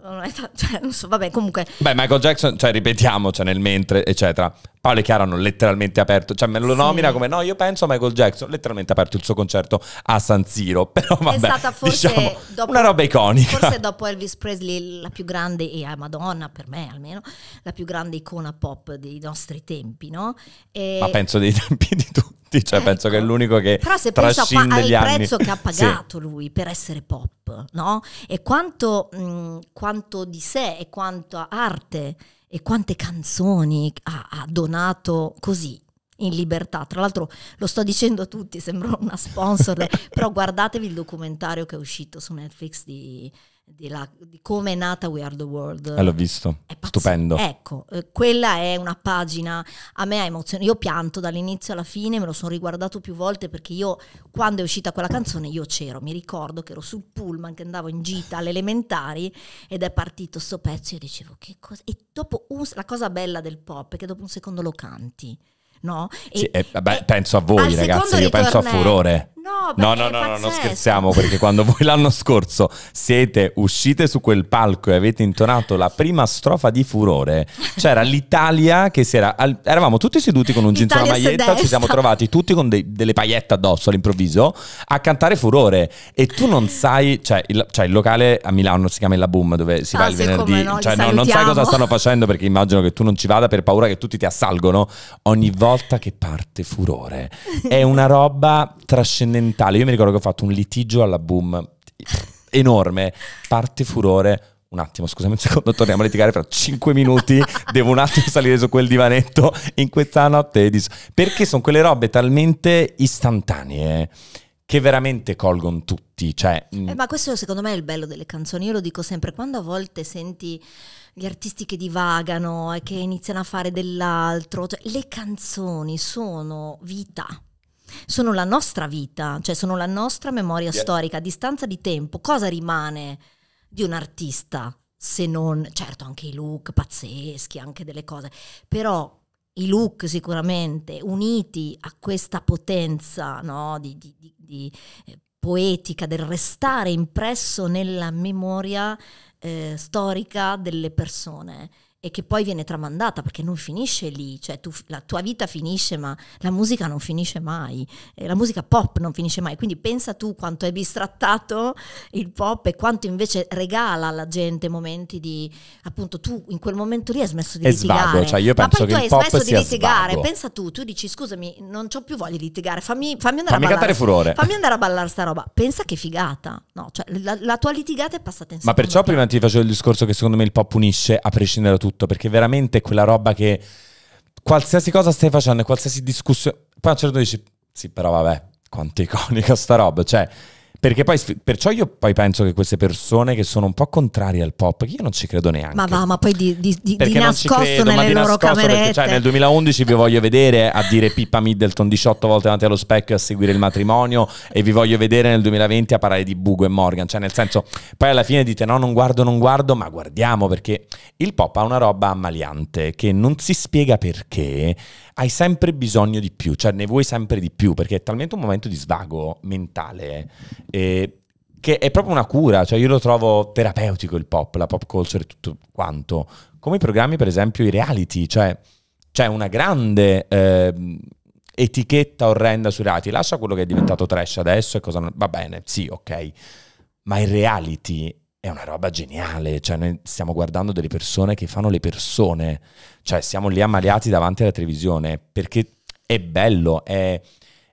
non, [laughs] cioè, non so, vabbè, comunque. Beh, Michael Jackson, cioè, ripetiamo, cioè, nel mentre, eccetera. Paolo e Chiara hanno letteralmente aperto, cioè me lo sì. nomina come no, io penso a Michael Jackson, letteralmente ha aperto il suo concerto a San Siro, [laughs] però vabbè, è stata forse diciamo, dopo, una roba iconica. Forse dopo Elvis Presley la più grande, e a eh, Madonna per me almeno, la più grande icona pop dei nostri tempi, no? E... Ma penso dei tempi di tutti tutti, cioè ecco. penso che è l'unico che Però se penso pa- al prezzo che ha pagato sì. lui per essere pop, no? E quanto, mh, mm, quanto di sé e quanta arte e quante canzoni ha, ha donato così in libertà. Tra l'altro lo sto dicendo a tutti, sembro una sponsor, [laughs] però guardatevi il documentario che è uscito su Netflix di della, di come è nata We Are the World. Eh, l'ho visto, è pazz- stupendo. Ecco, eh, quella è una pagina, a me ha emozionato, io pianto dall'inizio alla fine, me lo sono riguardato più volte perché io quando è uscita quella canzone io c'ero, mi ricordo che ero sul pullman che andavo in gita alle elementari ed è partito sto pezzo e io dicevo che cosa... E dopo un, la cosa bella del pop è che dopo un secondo lo canti. No? E, sì, eh, e, beh, penso a voi ragazzi, io penso a Furore. No, no, no, no, non scherziamo perché quando voi l'anno scorso siete uscite su quel palco e avete intonato la prima strofa di furore, c'era l'Italia che si era... eravamo tutti seduti con un jeans e una maglietta, ci siamo trovati tutti con dei, delle paillette addosso all'improvviso a cantare furore e tu non sai, cioè il, cioè il locale a Milano si chiama La Boom dove si ah, va il venerdì, no, cioè no, non sai cosa stanno facendo perché immagino che tu non ci vada per paura che tutti ti assalgono ogni volta che parte furore. È una roba trascendente trascendentale. Io mi ricordo che ho fatto un litigio alla boom enorme, parte furore, un attimo, scusami un secondo, torniamo a litigare fra cinque minuti, devo un attimo salire su quel divanetto in questa notte. Perché sono quelle robe talmente istantanee che veramente colgono tutti. Cioè, mm. eh, ma questo secondo me è il bello delle canzoni, io lo dico sempre, quando a volte senti gli artisti che divagano e che iniziano a fare dell'altro, cioè, le canzoni sono vita sono la nostra vita, cioè sono la nostra memoria yeah. storica. A distanza di tempo, cosa rimane di un artista se non, certo, anche i look pazzeschi, anche delle cose, però i look sicuramente uniti a questa potenza no, di, di, di, di eh, poetica del restare impresso nella memoria eh, storica delle persone e che poi viene tramandata perché non finisce lì, cioè tu, la tua vita finisce ma la musica non finisce mai, eh, la musica pop non finisce mai, quindi pensa tu quanto è bistrattato il pop e quanto invece regala alla gente momenti di appunto tu in quel momento lì hai smesso di è litigare, svago, cioè io penso ma poi che tu hai smesso di litigare, svago. pensa tu, tu dici scusami non ho più voglia di litigare, fammi, fammi andare fammi a ballare, furore. fammi andare a ballare sta roba, pensa che figata, no, cioè la, la tua litigata è passata in Ma perciò prima ti facevo il discorso che secondo me il pop unisce a prescindere da tutto tutto, perché veramente è quella roba che qualsiasi cosa stai facendo, qualsiasi discussione, poi a un certo punto dici, sì, però vabbè, quanto iconica sta roba, cioè perché poi, perciò io poi penso che queste persone che sono un po' contrarie al pop, io non ci credo neanche. Ma va, ma poi di, di, di nascosto credo, nelle di loro nascosto cioè, nel 2011 vi voglio vedere a dire Pippa Middleton 18 volte davanti allo specchio a seguire il matrimonio e vi voglio vedere nel 2020 a parlare di Bugo e Morgan. Cioè, nel senso, poi alla fine dite no, non guardo, non guardo, ma guardiamo perché il pop ha una roba ammaliante che non si spiega perché hai sempre bisogno di più, cioè ne vuoi sempre di più, perché è talmente un momento di svago mentale. Eh, che è proprio una cura, cioè io lo trovo terapeutico il pop, la pop culture e tutto quanto, come i programmi per esempio i reality, cioè c'è una grande eh, etichetta orrenda sui reality, lascia quello che è diventato trash adesso e cosa non... va bene, sì, ok, ma i reality è una roba geniale, cioè noi stiamo guardando delle persone che fanno le persone, cioè siamo lì ammaliati davanti alla televisione perché è bello, è,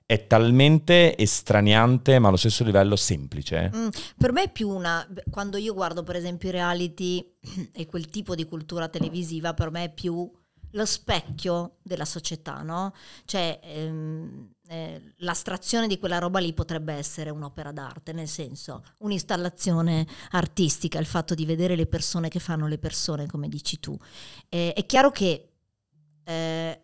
è talmente estraniante ma allo stesso livello semplice. Mm, per me è più una, quando io guardo per esempio i reality [clears throat] e quel tipo di cultura televisiva, per me è più lo specchio della società, no? Cioè... Ehm, eh, l'astrazione di quella roba lì potrebbe essere un'opera d'arte, nel senso un'installazione artistica, il fatto di vedere le persone che fanno le persone, come dici tu. Eh, è chiaro che eh,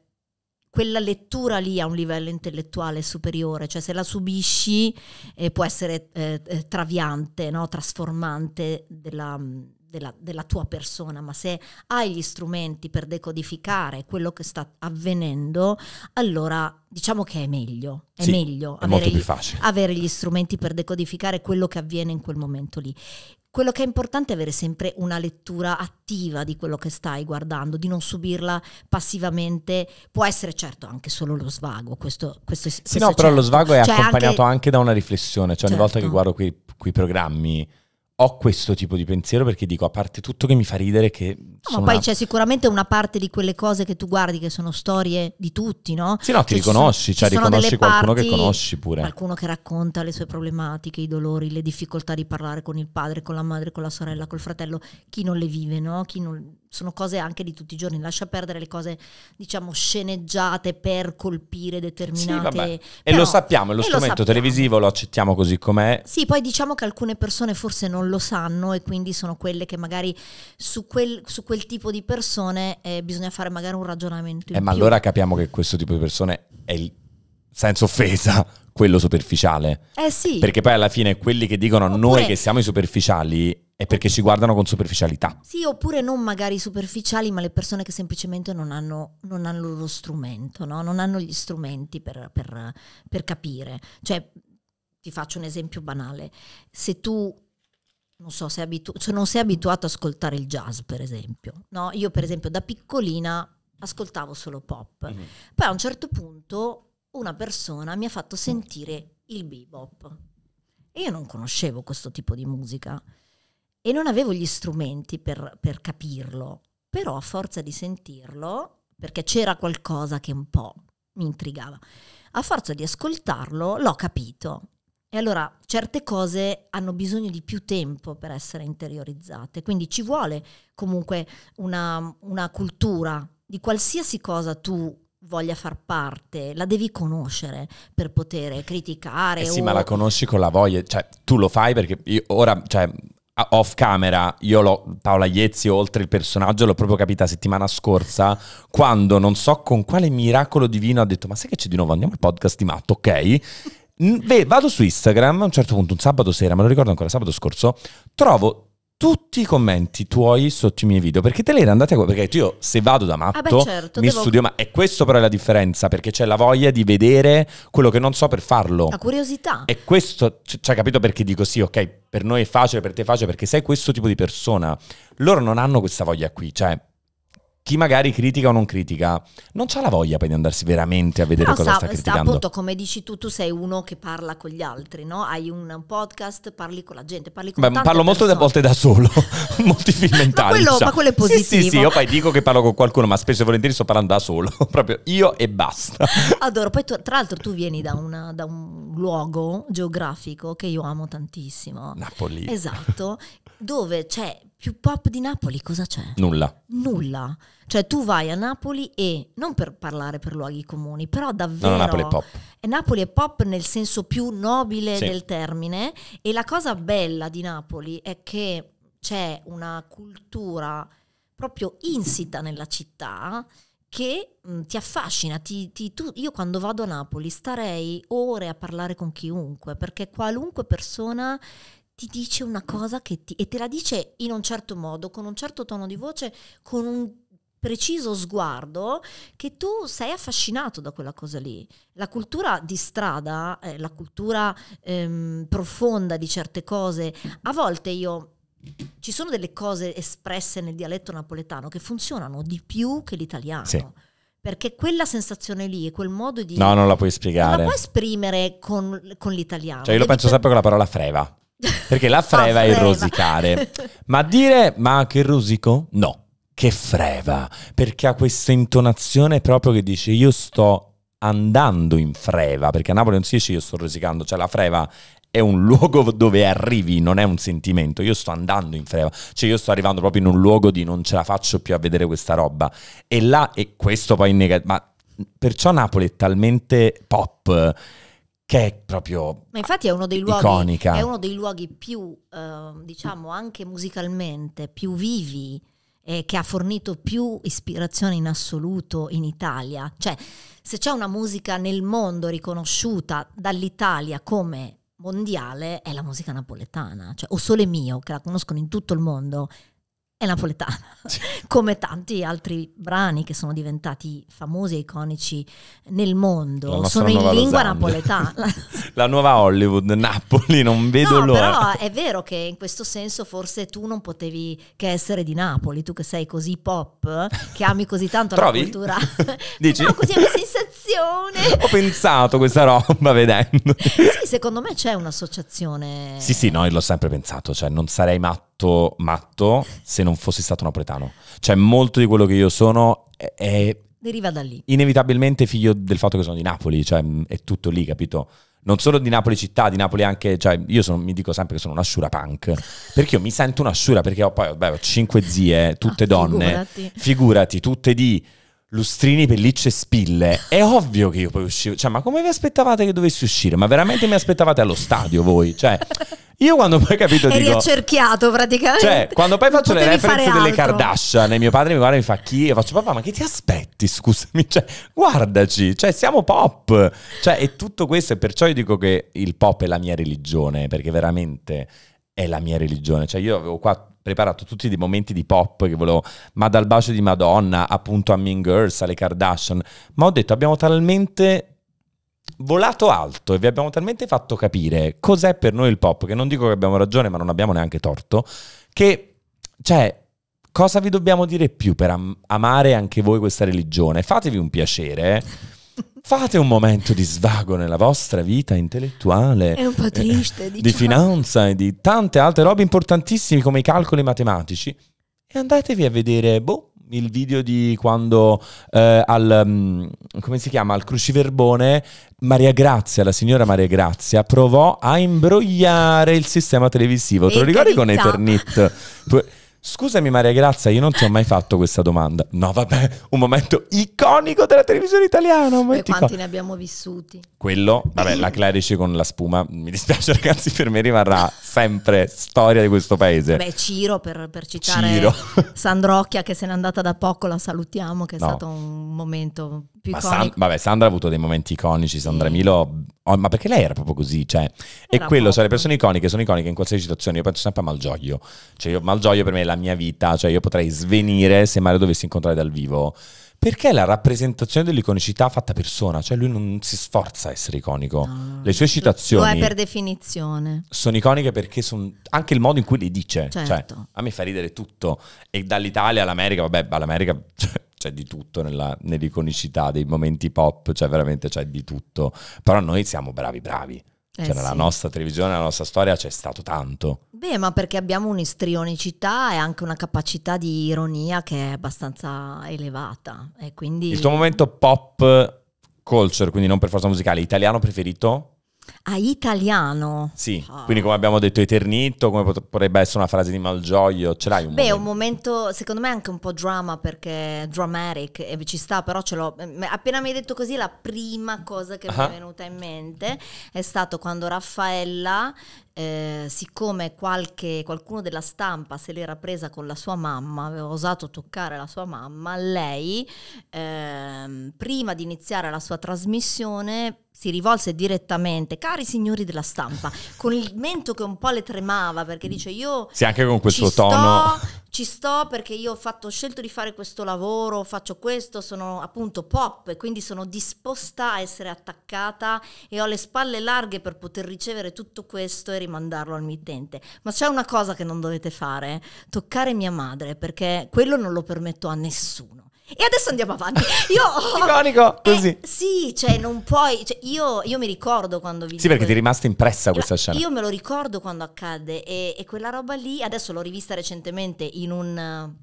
quella lettura lì ha un livello intellettuale superiore, cioè se la subisci eh, può essere eh, traviante, no? trasformante della della, della, tua persona, ma se hai gli strumenti per decodificare quello che sta avvenendo, allora diciamo che è meglio, è sì, meglio è avere, gli, avere gli strumenti per decodificare quello che avviene in quel momento lì. Quello che è importante è avere sempre una lettura attiva di quello che stai guardando, di non subirla passivamente. Può essere certo anche solo lo svago. Questo, questo, sì, no, certo. però lo certo. svago è cioè accompagnato anche... anche... da una riflessione. Cioè, certo. ogni volta che guardo quei, quei programmi ho questo tipo di pensiero perché dico, a parte tutto che mi fa ridere che... No, ma poi una... c'è sicuramente una parte di quelle cose che tu guardi che sono storie di tutti, no? Sì, no, ti che riconosci, sono, cioè riconosci qualcuno parti, che conosci pure. Qualcuno che racconta le sue problematiche, i dolori, le difficoltà di parlare con il padre, con la madre, con la sorella, col fratello, chi non le vive, no? Chi non sono cose anche di tutti i giorni, lascia perdere le cose, diciamo, sceneggiate per colpire determinate... Sì, Però, e lo sappiamo, è lo strumento lo sappiamo. televisivo, lo accettiamo così com'è. Sì, poi diciamo che alcune persone forse non lo sanno e quindi sono quelle che magari su quel, su quel tipo di persone eh, bisogna fare magari un ragionamento. Eh, ma più. allora capiamo che questo tipo di persone è il senza offesa, quello superficiale. Eh sì. Perché poi alla fine quelli che dicono Oppure, noi che siamo i superficiali è perché ci guardano con superficialità. Sì, oppure non magari superficiali, ma le persone che semplicemente non hanno, non hanno lo strumento, no? non hanno gli strumenti per, per, per capire. Cioè, ti faccio un esempio banale. Se tu non so se abitu- cioè non sei abituato ad ascoltare il jazz, per esempio. No? Io, per esempio, da piccolina ascoltavo solo pop. Mm-hmm. Poi a un certo punto una persona mi ha fatto sentire il bebop. E io non conoscevo questo tipo di musica e non avevo gli strumenti per, per capirlo, però a forza di sentirlo, perché c'era qualcosa che un po' mi intrigava, a forza di ascoltarlo l'ho capito. E allora certe cose hanno bisogno di più tempo per essere interiorizzate, quindi ci vuole comunque una, una cultura di qualsiasi cosa tu voglia far parte, la devi conoscere per poter criticare. Eh sì, o... ma la conosci con la voglia, cioè tu lo fai perché io ora, cioè, off camera, io l'ho, Paola Iezzi, oltre il personaggio, l'ho proprio capita settimana scorsa, quando non so con quale miracolo divino ha detto, ma sai che c'è di nuovo, andiamo al podcast di Matto, ok? vado su Instagram, a un certo punto, un sabato sera, me lo ricordo ancora, sabato scorso, trovo tutti i commenti tuoi sotto i miei video perché te li eri andati a perché io se vado da matto ah beh, certo, mi devo... studio ma è questo però è la differenza perché c'è la voglia di vedere quello che non so per farlo la curiosità e questo cioè capito perché dico sì ok per noi è facile per te è facile perché sei questo tipo di persona loro non hanno questa voglia qui cioè chi magari critica o non critica non c'ha la voglia poi di andarsi veramente a vedere no, cosa sta, sta criticando. Sta, appunto, come dici tu, tu sei uno che parla con gli altri, no? Hai un podcast, parli con la gente, parli con Beh, parlo persone. molte volte da solo, [laughs] [laughs] molti film mentali. ma, quello, diciamo. ma quello è positivo. Sì, sì, sì, io poi dico che parlo con qualcuno, ma spesso e volentieri sto parlando da solo, [laughs] proprio io e basta. Adoro, poi tu, tra l'altro tu vieni da, una, da un luogo geografico che io amo tantissimo. Napoli. Esatto, dove c'è più pop di Napoli cosa c'è? Nulla. Nulla. Cioè tu vai a Napoli e, non per parlare per luoghi comuni, però davvero... No, no Napoli è pop. Eh, Napoli è pop nel senso più nobile sì. del termine e la cosa bella di Napoli è che c'è una cultura proprio insita nella città che mh, mm, ti affascina. Ti, ti, tu, io quando vado a Napoli starei ore a parlare con chiunque, perché qualunque persona ti dice una cosa che ti, e te la dice in un certo modo, con un certo tono di voce, con un preciso sguardo che tu sei affascinato da quella cosa lì. La cultura di strada, eh, la cultura ehm, profonda di certe cose, a volte io ci sono delle cose espresse nel dialetto napoletano che funzionano di più che l'italiano. Sì. Perché quella sensazione lì e quel modo di... No, non la puoi spiegare. Non la puoi esprimere con, con l'italiano. Cioè io lo penso sempre con la parola freva. Perché la freva, [laughs] freva è rosicare. [laughs] Ma dire ma che rosico? No, che freva, perché ha questa intonazione proprio che dice io sto andando in freva, perché a Napoli non si dice io sto rosicando, cioè la freva è un luogo [laughs] dove arrivi, non è un sentimento. Io sto andando in freva, cioè io sto arrivando proprio in un luogo di non ce la faccio più a vedere questa roba. E là, e questo poi in negativo, ma perciò Napoli è talmente pop che è proprio Ma infatti è uno dei luoghi, iconica. È uno dei luoghi più, eh, diciamo, anche musicalmente, più vivi, e che ha fornito più ispirazione in assoluto in Italia. Cioè, se c'è una musica nel mondo riconosciuta dall'Italia come mondiale, è la musica napoletana. Cioè, o Sole Mio, che la conoscono in tutto il mondo, è napoletana, sì. [laughs] come tanti altri brani che sono diventati famosi e iconici nel mondo, sono in lingua Zambia. napoletana. [laughs] La nuova Hollywood, Napoli, non vedo no, l'ora. Però è vero che in questo senso forse tu non potevi che essere di Napoli, tu che sei così pop, che ami così tanto la cultura. [laughs] Dici? No, così è una sensazione. Ho pensato questa roba vedendo. Sì, secondo me c'è un'associazione. Sì, sì, no, io l'ho sempre pensato, cioè non sarei matto fatto matto se non fossi stato napoletano. Cioè, molto di quello che io sono è, deriva da lì. Inevitabilmente figlio del fatto che sono di Napoli, cioè mm, è tutto lì, capito? Non solo di Napoli città, di Napoli anche, cioè io sono, mi dico sempre che sono una punk, perché io mi sento una perché ho poi beh, ho cinque zie, tutte ah, donne, figurati. figurati, tutte di Lustrini, pellicce e spille. È ovvio che io poi uscivo. Cioè, ma come vi aspettavate che dovessi uscire? Ma veramente mi aspettavate allo stadio voi? Cioè, io quando poi capito Eri dico... Eri accerchiato praticamente. Cioè, quando poi faccio le referenze delle Kardashian e mio padre mi guarda e mi fa chi? Io faccio papà, ma che ti aspetti? Scusami, cioè, guardaci, cioè, siamo pop. Cioè, è tutto questo, e perciò io dico che il pop è la mia religione, perché veramente è la mia religione. Cioè, io avevo qua preparato tutti dei momenti di pop che volevo, ma dal bacio di Madonna appunto a Mean Girls, alle Kardashian, ma ho detto abbiamo talmente volato alto e vi abbiamo talmente fatto capire cos'è per noi il pop, che non dico che abbiamo ragione, ma non abbiamo neanche torto, che cioè cosa vi dobbiamo dire più per am- amare anche voi questa religione? Fatevi un piacere. Eh? Fate un momento di svago nella vostra vita intellettuale. È un po' eh, triste, eh, diciamo. Di finanza e di tante altre robe importantissime come i calcoli matematici. E andatevi a vedere, boh, il video di quando eh, al, um, come si chiama, al cruciverbone Maria Grazia, la signora Maria Grazia, provò a imbrogliare il sistema televisivo. Te lo ecco ricordi con Eternit? [laughs] Scusami Maria Grazia, io non ti ho mai fatto questa domanda. No, vabbè, un momento iconico della televisione italiana. E quanti ne abbiamo vissuti? Quello, vabbè, la Clerici con la spuma, mi dispiace [laughs] ragazzi, per me rimarrà sempre storia di questo paese. Beh, Ciro, per, per citare Ciro. Sandrocchia che se n'è andata da poco, la salutiamo, che è no. stato un momento più ma San, vabbè, Sandra ha avuto dei momenti iconici, Sandra Milo, oh, ma perché lei era proprio così, cioè, e quello, proprio. cioè le persone iconiche sono iconiche in qualsiasi situazione, io penso sempre a Malgioglio, cioè io, Malgioglio per me è la mia vita, cioè io potrei svenire se Mario dovessi incontrare dal vivo, perché la rappresentazione dell'iconicità fatta persona, cioè lui non si sforza a essere iconico. No, le sue citazioni... Lo è per definizione. Sono iconiche perché sono anche il modo in cui le dice. Cioè, certo. Cioè, a me fa ridere tutto. E dall'Italia all'America, vabbè, all'America... [laughs] Cioè, c'è di tutto nella, nell'iconicità dei momenti pop, cioè veramente c'è di tutto. Però noi siamo bravi bravi. Eh cioè, nella nostra televisione, nella nostra storia c'è stato tanto. Beh, ma perché abbiamo un'istrionicità e anche una capacità di ironia che è abbastanza elevata. Quindi... Il tuo momento pop culture, quindi non per forza musicale, italiano preferito? A italiano. Sì, ah. quindi come abbiamo detto eternito, come potrebbe essere una frase di Malgioglio, ce l'hai un Beh, momento? un momento, secondo me anche un po' drama perché dramatic e ci sta, però ce l'ho appena mi hai detto così la prima cosa che uh-huh. mi è venuta in mente è stato quando Raffaella eh, siccome qualche, qualcuno della stampa se l'era presa con la sua mamma, aveva osato toccare la sua mamma, lei eh, prima di iniziare la sua trasmissione si rivolse direttamente, cari signori della stampa, con il mento che un po' le tremava perché dice io... Sì, anche con questo tono. Sto, ci sto perché io ho, fatto, ho scelto di fare questo lavoro, faccio questo, sono appunto pop e quindi sono disposta a essere attaccata e ho le spalle larghe per poter ricevere tutto questo e rimandarlo al mittente. Ma c'è una cosa che non dovete fare, toccare mia madre perché quello non lo permetto a nessuno. E adesso andiamo avanti. Io ho... [laughs] Iconico, eh, sì, cioè non puoi... Cioè, io, io, mi ricordo quando vi... Sì, perché ti è rimasta impressa questa io, cioè, scena. Io me lo ricordo quando accadde e, e quella roba lì, adesso l'ho rivista recentemente in un,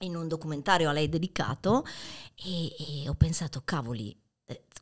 in un documentario a lei dedicato e, e ho pensato, cavoli,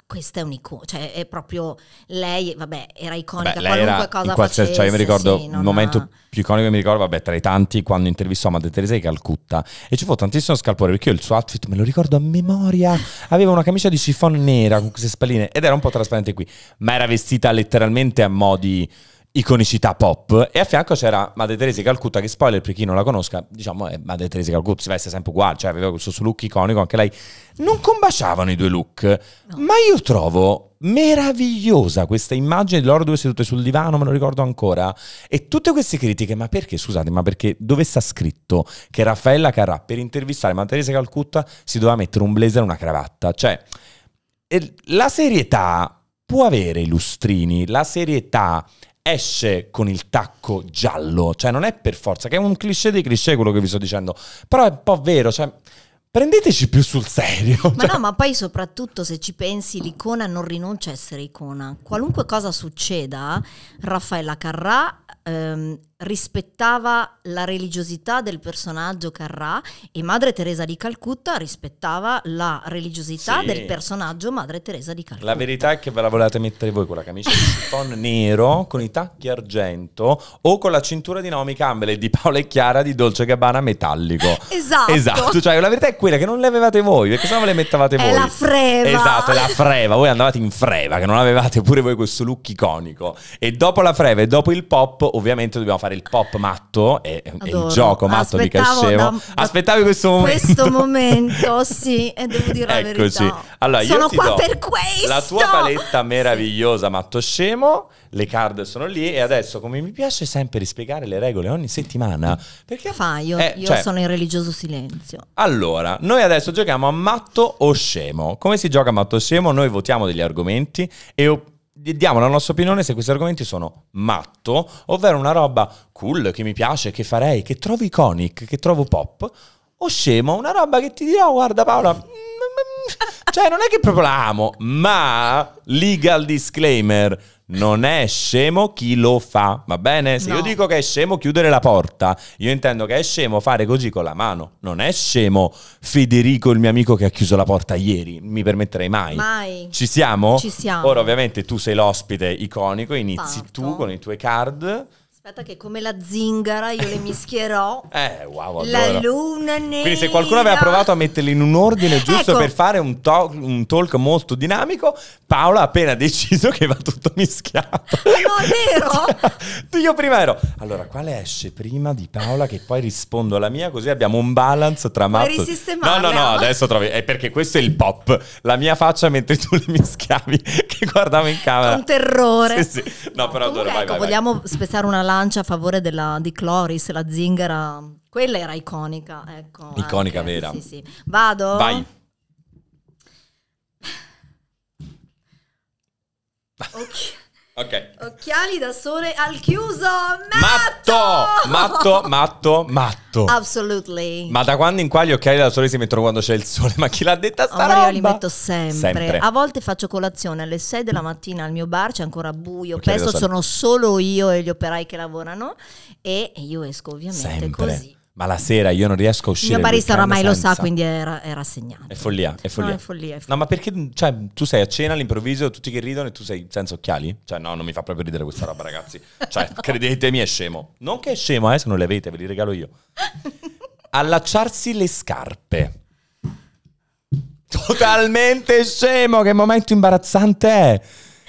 questa è un'icona, cioè è proprio lei, vabbè, era iconica, vabbè, qualunque era, cosa facesse. Cioè io mi ricordo il momento ha... più iconico che mi ricordo, vabbè, tra i tanti, quando intervistò Madre Teresa di Calcutta e ci fu tantissimo scalpore, perché io il suo outfit me lo ricordo a memoria, aveva una camicia di chiffon nera con queste spalline ed era un po' trasparente qui, ma era vestita letteralmente a modi iconicità pop e a fianco c'era Madre Teresa Calcutta che spoiler per chi non la conosca diciamo eh, Madre Teresa Calcutta si veste sempre uguale cioè aveva questo suo look iconico anche lei non combaciavano i due look no. ma io trovo meravigliosa questa immagine di loro due sedute sul divano me lo ricordo ancora e tutte queste critiche ma perché scusate ma perché dove sta scritto che Raffaella Carrà per intervistare Madre Teresa Calcutta si doveva mettere un blazer e una cravatta cioè la serietà può avere i lustrini la serietà esce con il tacco giallo, cioè non è per forza, che è un cliché di cliché quello che vi sto dicendo, però è un po' vero, cioè prendeteci più sul serio. [laughs] Ma cioè. no, ma poi soprattutto se ci pensi, l'icona non rinuncia a essere icona. Qualunque cosa succeda, Raffaella Carrà ehm, rispettava la religiosità del personaggio Carrà e Madre Teresa di Calcutta rispettava la religiosità sì. del personaggio Madre Teresa di Calcutta. La verità è che ve la volevate mettere voi con la camicia di chiffon [laughs] nero, con i tacchi argento o con la cintura di Naomi dinamica e di Paola e Chiara di Dolce Gabbana metallico. [laughs] Esatto. Esatto, cioè la verità è quella che non le avevate voi, perché se no ve le mettavate è voi. la freva. Esatto, la freva, voi andavate in freva che non avevate pure voi questo look iconico. E dopo la freva e dopo il pop ovviamente dobbiamo fare fare il pop matto e, e il gioco matto di Cascemo. Da, da Aspettavi questo momento. Questo [laughs] momento, sì, e devo dire Eccoci. la verità. Allora, sono qua per questo. La tua paletta meravigliosa sì. matto scemo, le card sono lì e adesso come mi piace sempre rispiegare le regole ogni settimana, perché fa io, eh, io cioè, sono in religioso silenzio. Allora, noi adesso giochiamo a matto o scemo. Come si gioca a matto o scemo? Noi votiamo degli argomenti e diamo la nostra opinione se questi argomenti sono matto, ovvero una roba cool che mi piace, che farei, che trovo iconic, che trovo pop, o scemo, una roba che ti dirò, guarda Paola, mm, mm, mm". [laughs] cioè non è che proprio la amo, ma legal disclaimer, non è scemo chi lo fa, va bene? Se no. io dico che è scemo chiudere la porta, io intendo che è scemo fare così con la mano, non è scemo Federico, il mio amico che ha chiuso la porta ieri, mi permetterei mai. Mai. Ci siamo? Ci siamo. Ora ovviamente tu sei l'ospite iconico, inizi Parto. Esatto. tu con i tuoi card. Aspetta che come la zingara io le mischierò. [laughs] eh, wow, adoro. La luna nera. Quindi se qualcuno aveva provato a metterle in un ordine giusto ecco. per fare un, to- un, talk molto dinamico, Paola ha appena deciso che va tutto mischiato. [laughs] No, è vero? [laughs] io prima ero... Allora, quale esce prima di Paola che poi rispondo alla mia così abbiamo un balance tra Puoi Matto... No, no, no, adesso trovi... È perché questo è il pop. La mia faccia mentre tu le mischiavi che guardavo in camera. un terrore. Sì, sì. No, però Comunque, adoro, vai, ecco, vai, vai. vogliamo spezzare una lama lancia a favore della, di Cloris, la zingara. Quella era iconica, ecco. Iconica anche. vera. Sì, sì. Vado? Vai. Ok. Ok. Occhiali da sole al chiuso. Matto! Matto, matto, matto. Absolutely. Ma da quando in qua gli occhiali da sole si mettono quando c'è il sole? Ma chi l'ha detta sta Amore, roba? io li metto sempre. sempre. A volte faccio colazione alle 6 della mattina al mio bar, c'è ancora buio. Occhiali sono solo io e gli operai che lavorano e io esco ovviamente sempre. così ma la sera io non riesco a uscire. Il mio barista oramai lo sa, quindi era, era segnato. È follia, è follia. No, è follia, è follia. No, ma perché cioè, tu sei a cena all'improvviso, tutti che ridono e tu sei senza occhiali? Cioè, no, non mi fa proprio ridere questa roba, ragazzi. Cioè, [laughs] credetemi, è scemo. Non che è scemo, eh, se non le avete, ve li regalo io. Allacciarsi le scarpe. Totalmente scemo, che momento imbarazzante è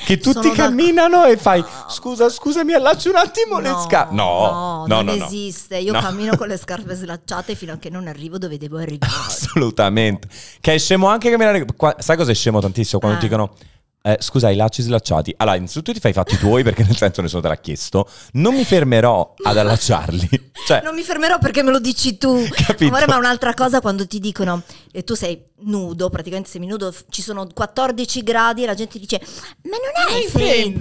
che tutti camminano e fai scusa scusa mi allaccio un attimo no, le scarpe no no no, non no, esiste io no. cammino con le [laughs] scarpe slacciate fino a che non arrivo dove devo arrivare assolutamente che è scemo anche camminare sai cosa è scemo tantissimo quando eh. dicono eh, scusa, i lacci slacciati. Allora, innanzitutto ti fai i fatti tuoi perché nel senso nessuno te l'ha chiesto. Non mi fermerò ad allacciarli. [laughs] Cioè, non mi fermerò perché me lo dici tu. Capito? Amore, ma un'altra cosa quando ti dicono e eh, tu sei nudo, praticamente nudo, ci sono 14 gradi e la gente dice ma non hai freddo?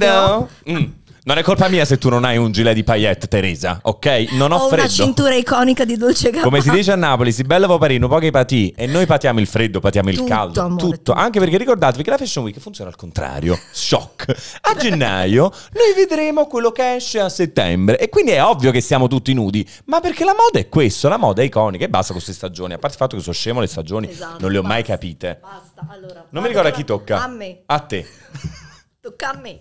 freddo? Mm. Non è colpa mia se tu non hai un gilet di paillette, Teresa, ok? Non ho, ho freddo. una cintura iconica di Dolce Gabbana. Come si dice a Napoli, si bella Paparino, pochi patì. E noi patiamo il freddo, patiamo il tutto, caldo, amore, tutto. Anche perché ricordatevi che la Fashion Week funziona al contrario. Shock. A gennaio noi vedremo quello che esce a settembre. E quindi è ovvio che siamo tutti nudi. Ma perché la moda è questo, la moda è iconica e basta con queste stagioni. A parte il fatto che sono scemo le stagioni, esatto, non le ho basta, mai capite. Basta, allora. Non mi ricordo a chi tocca. A me. A te. [laughs] tocca a me.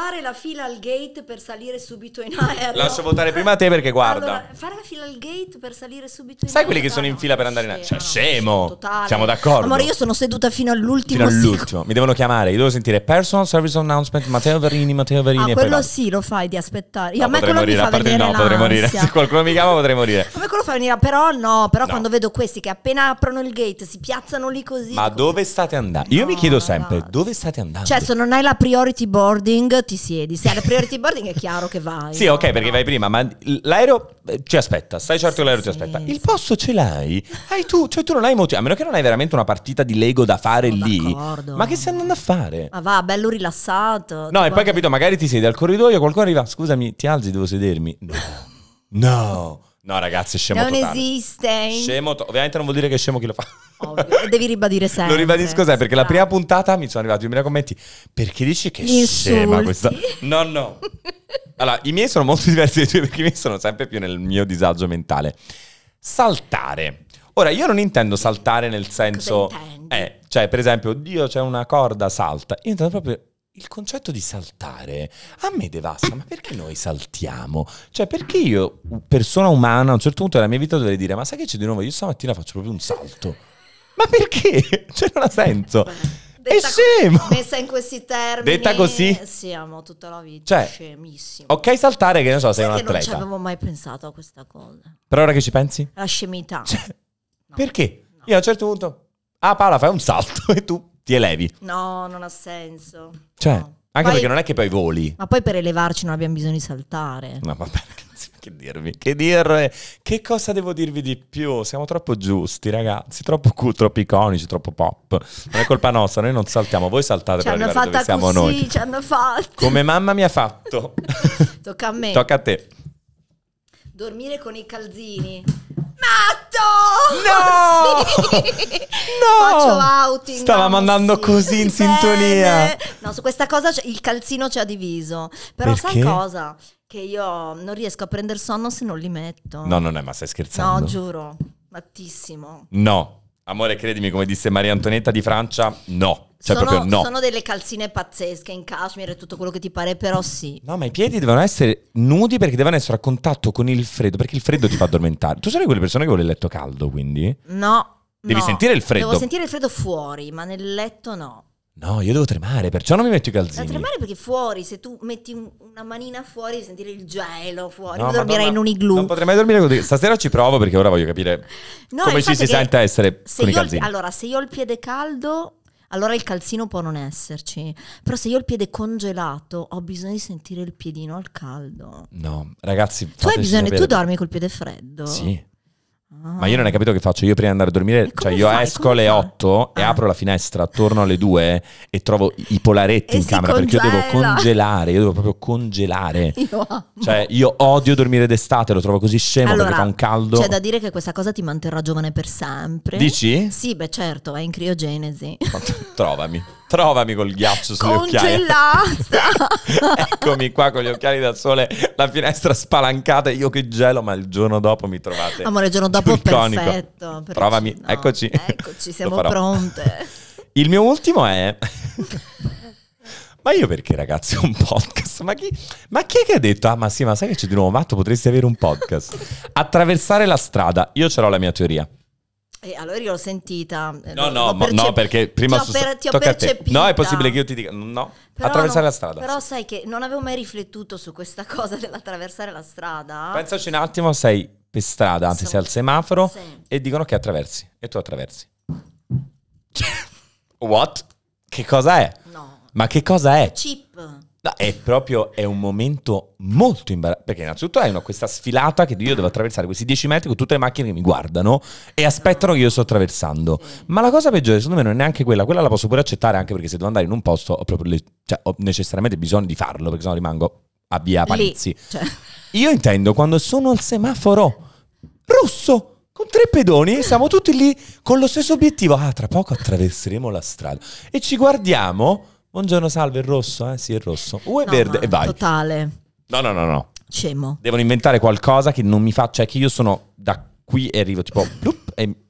Fare la fila al gate per salire subito in aereo. [laughs] Lascio votare prima a te perché guarda. Allora, fare la fila al gate per salire subito in Sai aereo. Sai quelli che sono in fila per andare in aereo? Cioè, scemo. Totale. Siamo d'accordo. Amore, io sono seduta fino all'ultimo. Fino all'ultimo. Mi devono chiamare. Io devo sentire personal service announcement Matteo Verini, Matteo Verini. Ah, quello sì, lo fai di aspettare. Io no, a me quello morire, mi fa parte, venire No, l'ansia. potrei morire. Se [laughs] qualcuno mi chiama potrei morire. Come me quello fa venire, però no. Però no. quando vedo questi che appena aprono il gate si piazzano lì così. Ma così. dove state andando? Io no, mi chiedo sempre, dove state andando? Cioè, se non hai la priority boarding ti siedi. Se alla priority boarding è chiaro che vai. Sì, no? ok, perché vai prima, ma l'aereo ci eh, aspetta. Stai certo sì, che l'aereo sì, ti aspetta. Il posto ce l'hai. Hai tu, cioè tu non hai motivo. A meno che non hai veramente una partita di Lego da fare Sono oh, lì. D'accordo. Ma che stai andando a fare? Ma va, bello rilassato. No, e poi capito, magari ti siedi al corridoio, qualcuno arriva. Scusami, ti alzi, devo sedermi. No. no. No, ragazzi, scemo non totale. esiste. Scemo to- ovviamente non vuol dire che scemo chi lo fa. Ovvio. Devi ribadire sempre. [laughs] Lo ribadisco sempre perché la esatto. prima puntata mi sono arrivati 2000 commenti. Perché dici che è scema questa? No, no. Allora, i miei sono molto [laughs] diversi dai tuoi perché i miei sono sempre più nel mio disagio mentale. Saltare. Ora, io non intendo saltare nel senso... Cosa intendi? Eh, cioè, per esempio, oddio, c'è una corda, salta. Io intendo proprio il concetto di saltare a me devasta, ma perché noi saltiamo? Cioè, perché io, persona umana, a un certo punto della mia vita dovrei dire, ma sai che c'è di nuovo? Io stamattina faccio proprio un salto. Ma perché? [laughs] Cioè, non ha senso. Detta è scemo. Messa in questi termini. Detta così? Siamo tutta la vita. Cioè, scemissimo. Ok, saltare che non so, sei un atleta. Non ci avevo mai pensato a questa cosa. Per ora che ci pensi? La scemità. Cioè, no. Perché? No. Io a un certo punto... Ah, Paola, fai un salto [laughs] e tu ti elevi. No, non ha senso. Cioè, no. anche poi, perché non è che poi voli. Ma poi per elevarci non abbiamo bisogno di saltare. No, vabbè, [laughs] che dirvi? Che dire? Che cosa devo dirvi di più? Siamo troppo giusti, ragazzi, troppo cool, troppo iconici, troppo pop. Non è colpa nostra, noi non saltiamo, voi saltate ci per arrivare dove siamo così, noi. Ci hanno fatto. Come mamma mi ha fatto. [laughs] Tocca a me. Tocca a te. Dormire con i calzini matto! No! Sì. No! Faccio outing. Stavamo andando sì. così in sintonia. No, su questa cosa il calzino ci ha diviso. Però Perché? sai cosa? Che io non riesco a prendere sonno se non li metto. No, non è, ma stai scherzando. No, giuro. Mattissimo. No. Amore, credimi, come disse Maria Antonietta di Francia, no. Cioè sono, proprio no. Sono delle calzine pazzesche in cashmere e tutto quello che ti pare, però sì. No, ma i piedi devono essere nudi perché devono essere a contatto con il freddo, perché il freddo ti fa addormentare. tu sei quelle persone che vuole il letto caldo, quindi? No. Devi no. sentire il freddo. Devo sentire il freddo fuori, ma nel letto no. No, io devo tremare, perciò non mi metto i calzini. Devo tremare perché fuori, se tu metti una manina fuori, sentire il gelo fuori, no, dormirai in un igloo. Non potrei mai dormire così. Stasera ci provo perché ora voglio capire no, come ci si sente essere con i calzini. Ho, allora, se io ho il piede caldo, allora il calzino può non esserci. Però se io ho il piede congelato, ho bisogno di sentire il piedino al caldo. No, ragazzi, tu hai bisogno, sapere. tu dormi col piede freddo. Sì. Ma io non hai capito che faccio. Io prima di andare a dormire, cioè io fai? esco come alle 8 e ah. apro la finestra attorno alle 2 e trovo i polaretti e in camera congela. perché io devo congelare, io devo proprio congelare. [laughs] Io cioè, io odio dormire d'estate, lo trovo così scemo allora, perché fa un caldo. C'è da dire che questa cosa ti manterrà giovane per sempre. Dici? Sì, beh, certo, è in criogenesi. Trovami. Trovami col ghiaccio sulle Congelata. occhiaie. [laughs] Eccomi qua con gli occhiali da sole, la finestra spalancata, io che gelo, ma il giorno dopo mi trovate. Amore, il giorno dopo perfetto. Per... Trovami, no, eccoci. Eccoci, [laughs] siamo pronte. Il mio ultimo è [laughs] Ma io perché ragazzi un podcast? Ma chi, ma chi è che ha detto, ah ma sì, ma sai che c'è di nuovo Matto, potresti avere un podcast? Attraversare la strada, io ce l'ho la mia teoria. E allora io l'ho sentita. Eh, no, no, percep- no, perché prima ti ho, per- ti ho percepita. No, è possibile che io ti dica no. Però attraversare non, la strada. Però sai che non avevo mai riflettuto su questa [laughs] cosa dell'attraversare la strada. Pensaci un attimo, sei per strada, anzi sei al semaforo sì. e dicono che attraversi e tu attraversi. Cioè, [laughs] what? Che cosa è? No. Ma che cosa è? Chip è proprio è un momento molto imbarazzante. Perché innanzitutto è una, questa sfilata che io devo attraversare questi 10 metri con tutte le macchine che mi guardano e aspettano che io sto attraversando. Ma la cosa peggiore, secondo me, non è neanche quella. Quella la posso pure accettare anche perché se devo andare in un posto ho proprio le, cioè, ho necessariamente bisogno di farlo, perché sennò rimango a via Palizzi. Cioè. [laughs] Io intendo quando sono al semaforo russo con tre pedoni e siamo tutti lì con lo stesso obiettivo. Ah, tra poco attraverseremo la strada. E ci guardiamo Buongiorno, salve, il rosso, eh? Sì, il rosso. O è no, verde e vai. Totale. No, no, no, no. Scemo. Devono inventare qualcosa che non mi fa, cioè che io sono da qui e arrivo tipo blup, [laughs] e...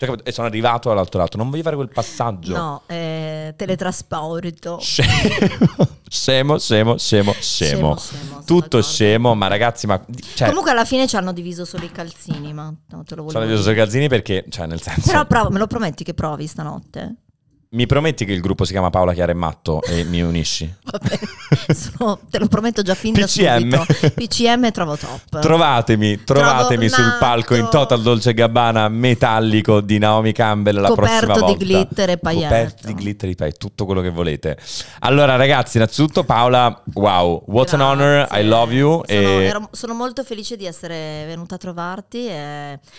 Cioè, e sono arrivato all'altro lato, non voglio fare quel passaggio. No, eh, teletrasporto. [laughs] Scemo, scemo, scemo, scemo. scemo Tutto scemo, ma ragazzi, ma... Cioè, Comunque alla fine ci hanno diviso solo i calzini, ma no, te lo voglio Ci hanno diviso solo i calzini perché, cioè, nel senso... Però prov- me lo prometti che provi stanotte? Mi prometti che il gruppo si chiama Paola Chiara e Matto e mi unisci? [laughs] Vabbè, sono, te lo prometto già fin da PCM. subito. PCM trovo top. Trovatemi, trovatemi trovo sul palco in Total Dolce Gabbana metallico di Naomi Campbell la Coperto prossima volta. Coperto di glitter e pagliette. Coperto di glitter e pagliette, tutto quello che volete. Allora ragazzi, innanzitutto Paola, wow, what Grazie. an honor, I love you. Sono, e... ero, sono, molto felice di essere venuta a trovarti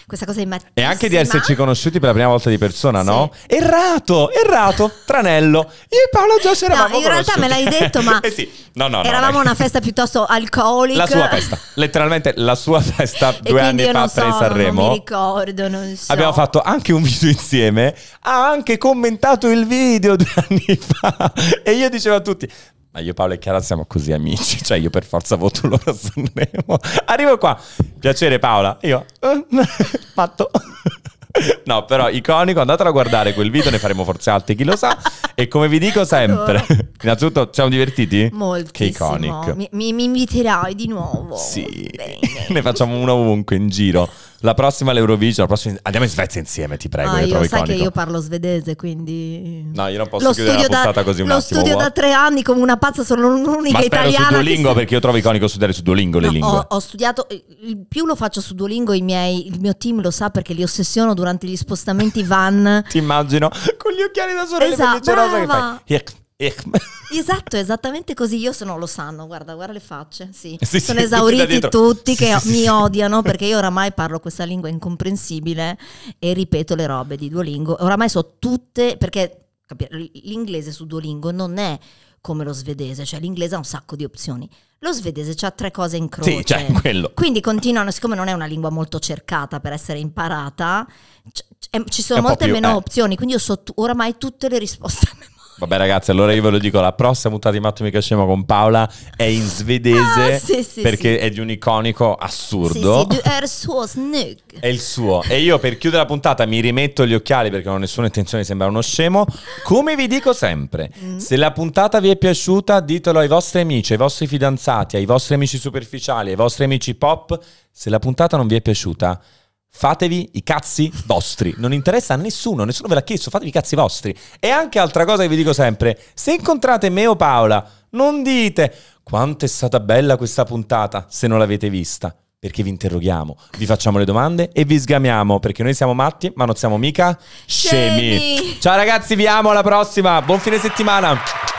questa cosa è mattissima. E anche di esserci conosciuti per la prima volta di persona, sì. no? Errato, errato stato tranello. Io e Paola già ci eravamo No, in realtà me l'hai detto, ma [laughs] eh sì. no, no, no, eravamo no, una festa piuttosto alcolica. La sua festa, letteralmente la sua festa due anni fa so, per Sanremo. Non mi ricordo, non so. Abbiamo fatto anche un video insieme, ha anche commentato il video due [laughs] anni fa e io dicevo a tutti ma io Paolo e Chiara siamo così amici, [laughs] cioè io per forza voto loro a Sanremo. Arrivo qua, piacere Paola, io eh, fatto. No, però iconico, andatelo a guardare quel video, ne faremo forse altri, chi lo sa. E come vi dico sempre, [laughs] innanzitutto ci siamo divertiti? Molto. Che iconico. Mi, mi, mi inviterai di nuovo. Sì, Bene. [laughs] ne facciamo uno ovunque in giro. La prossima all'Eurovision, la prossima... andiamo in Svezia insieme, ti prego. Ah, io sai iconico. che io parlo svedese, quindi... No, io non posso lo chiudere la puntata da, così un lo attimo. Lo studio wow. Eh. da tre anni come una pazza, sono l'unica Ma italiana. su Duolingo, si... perché io trovo iconico studiare su Duolingo no, le lingue. Ho, ho, studiato, il più lo faccio su Duolingo, miei, il mio team lo sa perché li ossessiono durante gli spostamenti van. [laughs] ti immagino, con gli occhiali da sorella esatto, brava. che fai... Eh. esatto, esattamente così. Io sono, lo sanno, guarda, guarda le facce. Sì. Sì, sono [laughs] esauriti tutti, tutti che mi odiano perché io oramai parlo questa lingua incomprensibile e ripeto le robe di Duolingo. Oramai so tutte perché capire, l'inglese su Duolingo non è come lo svedese, cioè l'inglese ha un sacco di opzioni. Lo svedese ha tre cose in croce. Sì, cioè quello. Quindi continuano, siccome non è una lingua molto cercata per essere imparata, c- c- ci sono molte più, meno eh. opzioni, quindi io so t- oramai tutte le risposte a memoria. Vabbè ragazzi, allora io ve lo dico, la prossima puntata di Matto Mica Scemo con Paola è in svedese ah, sì, sì, perché sì. è di un iconico assurdo. Sì, sì, è il suo snug. È il suo. E io per chiudere la puntata mi rimetto gli occhiali perché non ho nessuna intenzione di sembrare uno scemo. Come vi dico sempre, mm. se la puntata vi è piaciuta ditelo ai vostri amici, ai vostri fidanzati, ai vostri amici superficiali, ai vostri amici pop. Se la puntata non vi è piaciuta Fatevi i cazzi vostri, non interessa a nessuno, nessuno ve l'ha chiesto, fatevi i cazzi vostri. E anche altra cosa che vi dico sempre, se incontrate me o Paola, non dite quanto è stata bella questa puntata se non l'avete vista, perché vi interroghiamo, vi facciamo le domande e vi sgamiamo, perché noi siamo matti ma non siamo mica scemi. scemi. Ciao ragazzi, vi amo, alla prossima, buon fine settimana.